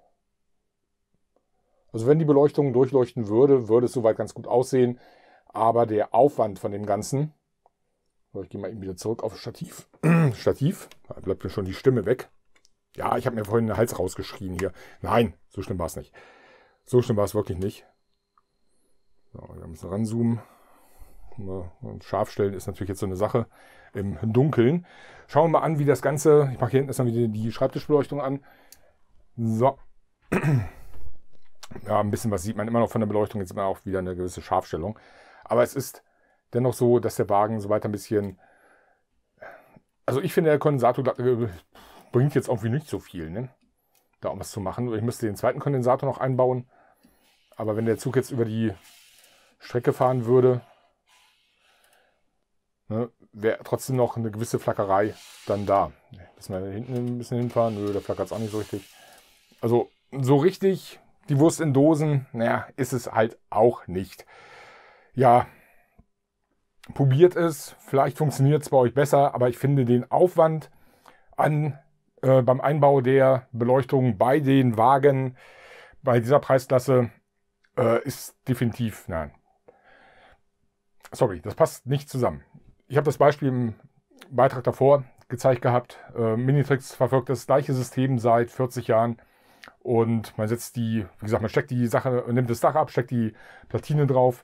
Also wenn die Beleuchtung durchleuchten würde, würde es soweit ganz gut aussehen. Aber der Aufwand von dem Ganzen, so, ich gehe mal eben wieder zurück auf Stativ. Stativ, da bleibt mir schon die Stimme weg. Ja, ich habe mir vorhin den Hals rausgeschrien hier. Nein, so schlimm war es nicht. So schlimm war es wirklich nicht. So, wir müssen ranzoomen. Ne? Scharfstellen ist natürlich jetzt so eine Sache im Dunkeln. Schauen wir mal an, wie das Ganze. Ich mache hier hinten erstmal wieder die Schreibtischbeleuchtung an. So. Ja, ein bisschen was sieht man immer noch von der Beleuchtung. Jetzt immer auch wieder eine gewisse Scharfstellung. Aber es ist dennoch so, dass der Wagen so weiter ein bisschen. Also ich finde, der Kondensator äh, bringt jetzt irgendwie nicht so viel, ne? Da um was zu machen. Ich müsste den zweiten Kondensator noch einbauen. Aber wenn der Zug jetzt über die Strecke fahren würde, ne, wäre trotzdem noch eine gewisse Flackerei dann da. Müssen wir hinten ein bisschen hinfahren? Nö, da flackert es auch nicht so richtig. Also so richtig die Wurst in Dosen, naja, ist es halt auch nicht. Ja, probiert es. Vielleicht funktioniert es bei euch besser, aber ich finde den Aufwand an äh, beim Einbau der Beleuchtung bei den Wagen bei dieser Preisklasse äh, ist definitiv nein. Sorry, das passt nicht zusammen ich habe das Beispiel im Beitrag davor gezeigt gehabt. Äh, Minitrix verfolgt das gleiche System seit 40 Jahren. Und man setzt die, wie gesagt, man steckt die Sache, nimmt das Dach ab, steckt die Platine drauf,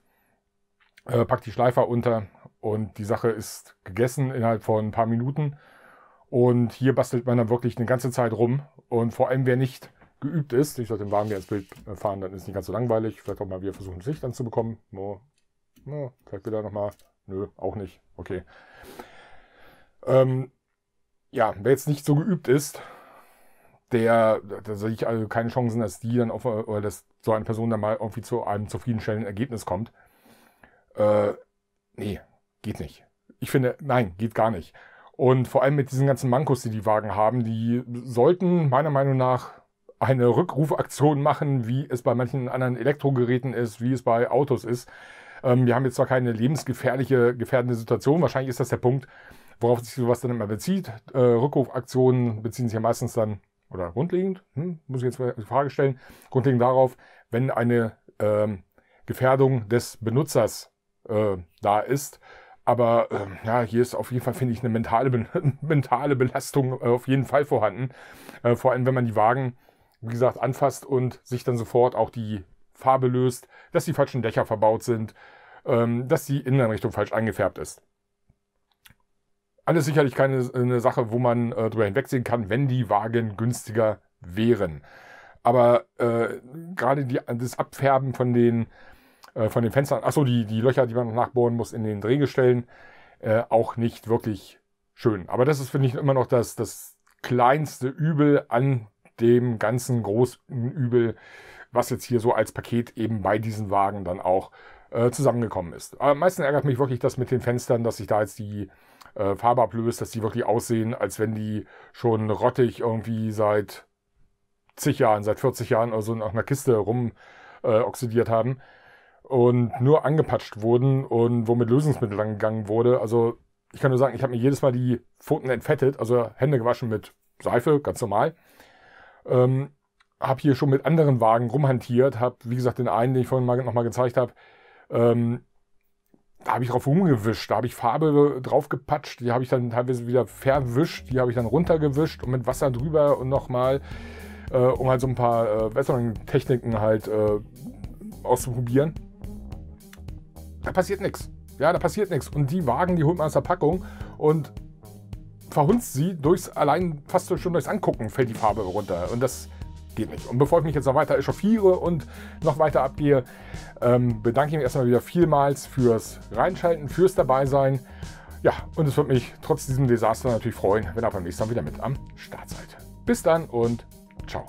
äh, packt die Schleifer unter und die Sache ist gegessen innerhalb von ein paar Minuten. Und hier bastelt man dann wirklich eine ganze Zeit rum. Und vor allem, wer nicht geübt ist, ich sollte den Wagen wieder ins Bild äh, fahren, dann ist nicht ganz so langweilig. Vielleicht auch mal wieder versuchen, Licht anzubekommen. No. No. Vielleicht wieder nochmal Nö, auch nicht. Okay. Ähm, ja, wer jetzt nicht so geübt ist, der, da sehe ich also keine Chancen, dass die dann auf, oder dass so eine Person dann mal irgendwie zu einem zufriedenstellenden Ergebnis kommt. Äh, nee, geht nicht. Ich finde, nein, geht gar nicht. Und vor allem mit diesen ganzen Mankos, die die Wagen haben, die sollten meiner Meinung nach eine Rückrufaktion machen, wie es bei manchen anderen Elektrogeräten ist, wie es bei Autos ist. Ähm, wir haben jetzt zwar keine lebensgefährliche, gefährdende Situation, wahrscheinlich ist das der Punkt, worauf sich sowas dann immer bezieht. Äh, Rückrufaktionen beziehen sich ja meistens dann, oder grundlegend, hm, muss ich jetzt mal die Frage stellen, grundlegend darauf, wenn eine ähm, Gefährdung des Benutzers äh, da ist. Aber ähm, ja, hier ist auf jeden Fall, finde ich, eine mentale, Be mentale Belastung äh, auf jeden Fall vorhanden. Äh, vor allem, wenn man die Wagen, wie gesagt, anfasst und sich dann sofort auch die Farbe löst, dass die falschen Dächer verbaut sind, ähm, dass die Inneneinrichtung falsch eingefärbt ist. Alles sicherlich keine eine Sache, wo man äh, drüber hinwegsehen kann, wenn die Wagen günstiger wären. Aber äh, gerade das Abfärben von den, äh, von den Fenstern, achso, die, die Löcher, die man noch nachbohren muss in den Drehgestellen, äh, auch nicht wirklich schön. Aber das ist, finde ich, immer noch das, das kleinste Übel an dem ganzen großen Übel was jetzt hier so als Paket eben bei diesen Wagen dann auch äh, zusammengekommen ist. Aber Am meisten ärgert mich wirklich das mit den Fenstern, dass sich da jetzt die äh, Farbe ablöst, dass die wirklich aussehen, als wenn die schon rottig irgendwie seit zig Jahren, seit 40 Jahren oder so nach einer Kiste rum äh, oxidiert haben und nur angepatscht wurden und womit Lösungsmittel angegangen wurde. Also ich kann nur sagen, ich habe mir jedes Mal die Pfoten entfettet, also Hände gewaschen mit Seife, ganz normal. Ähm, habe hier schon mit anderen Wagen rumhantiert, habe, wie gesagt, den einen, den ich vorhin mal, nochmal gezeigt habe, ähm, da habe ich drauf rumgewischt, da habe ich Farbe drauf gepatscht, die habe ich dann teilweise wieder verwischt, die habe ich dann runtergewischt und mit Wasser drüber und nochmal, äh, um halt so ein paar äh, besseren Techniken halt äh, auszuprobieren. Da passiert nichts. Ja, da passiert nichts. Und die Wagen, die holt man aus der Packung und verhunzt sie durchs, allein fast schon durchs Angucken fällt die Farbe runter. Und das geht nicht. Und bevor ich mich jetzt noch weiter echauffiere und noch weiter abgehe, ähm, bedanke ich mich erstmal wieder vielmals fürs Reinschalten, fürs Dabeisein. Ja, und es würde mich trotz diesem Desaster natürlich freuen, wenn ihr beim nächsten Mal wieder mit am Start seid. Bis dann und ciao.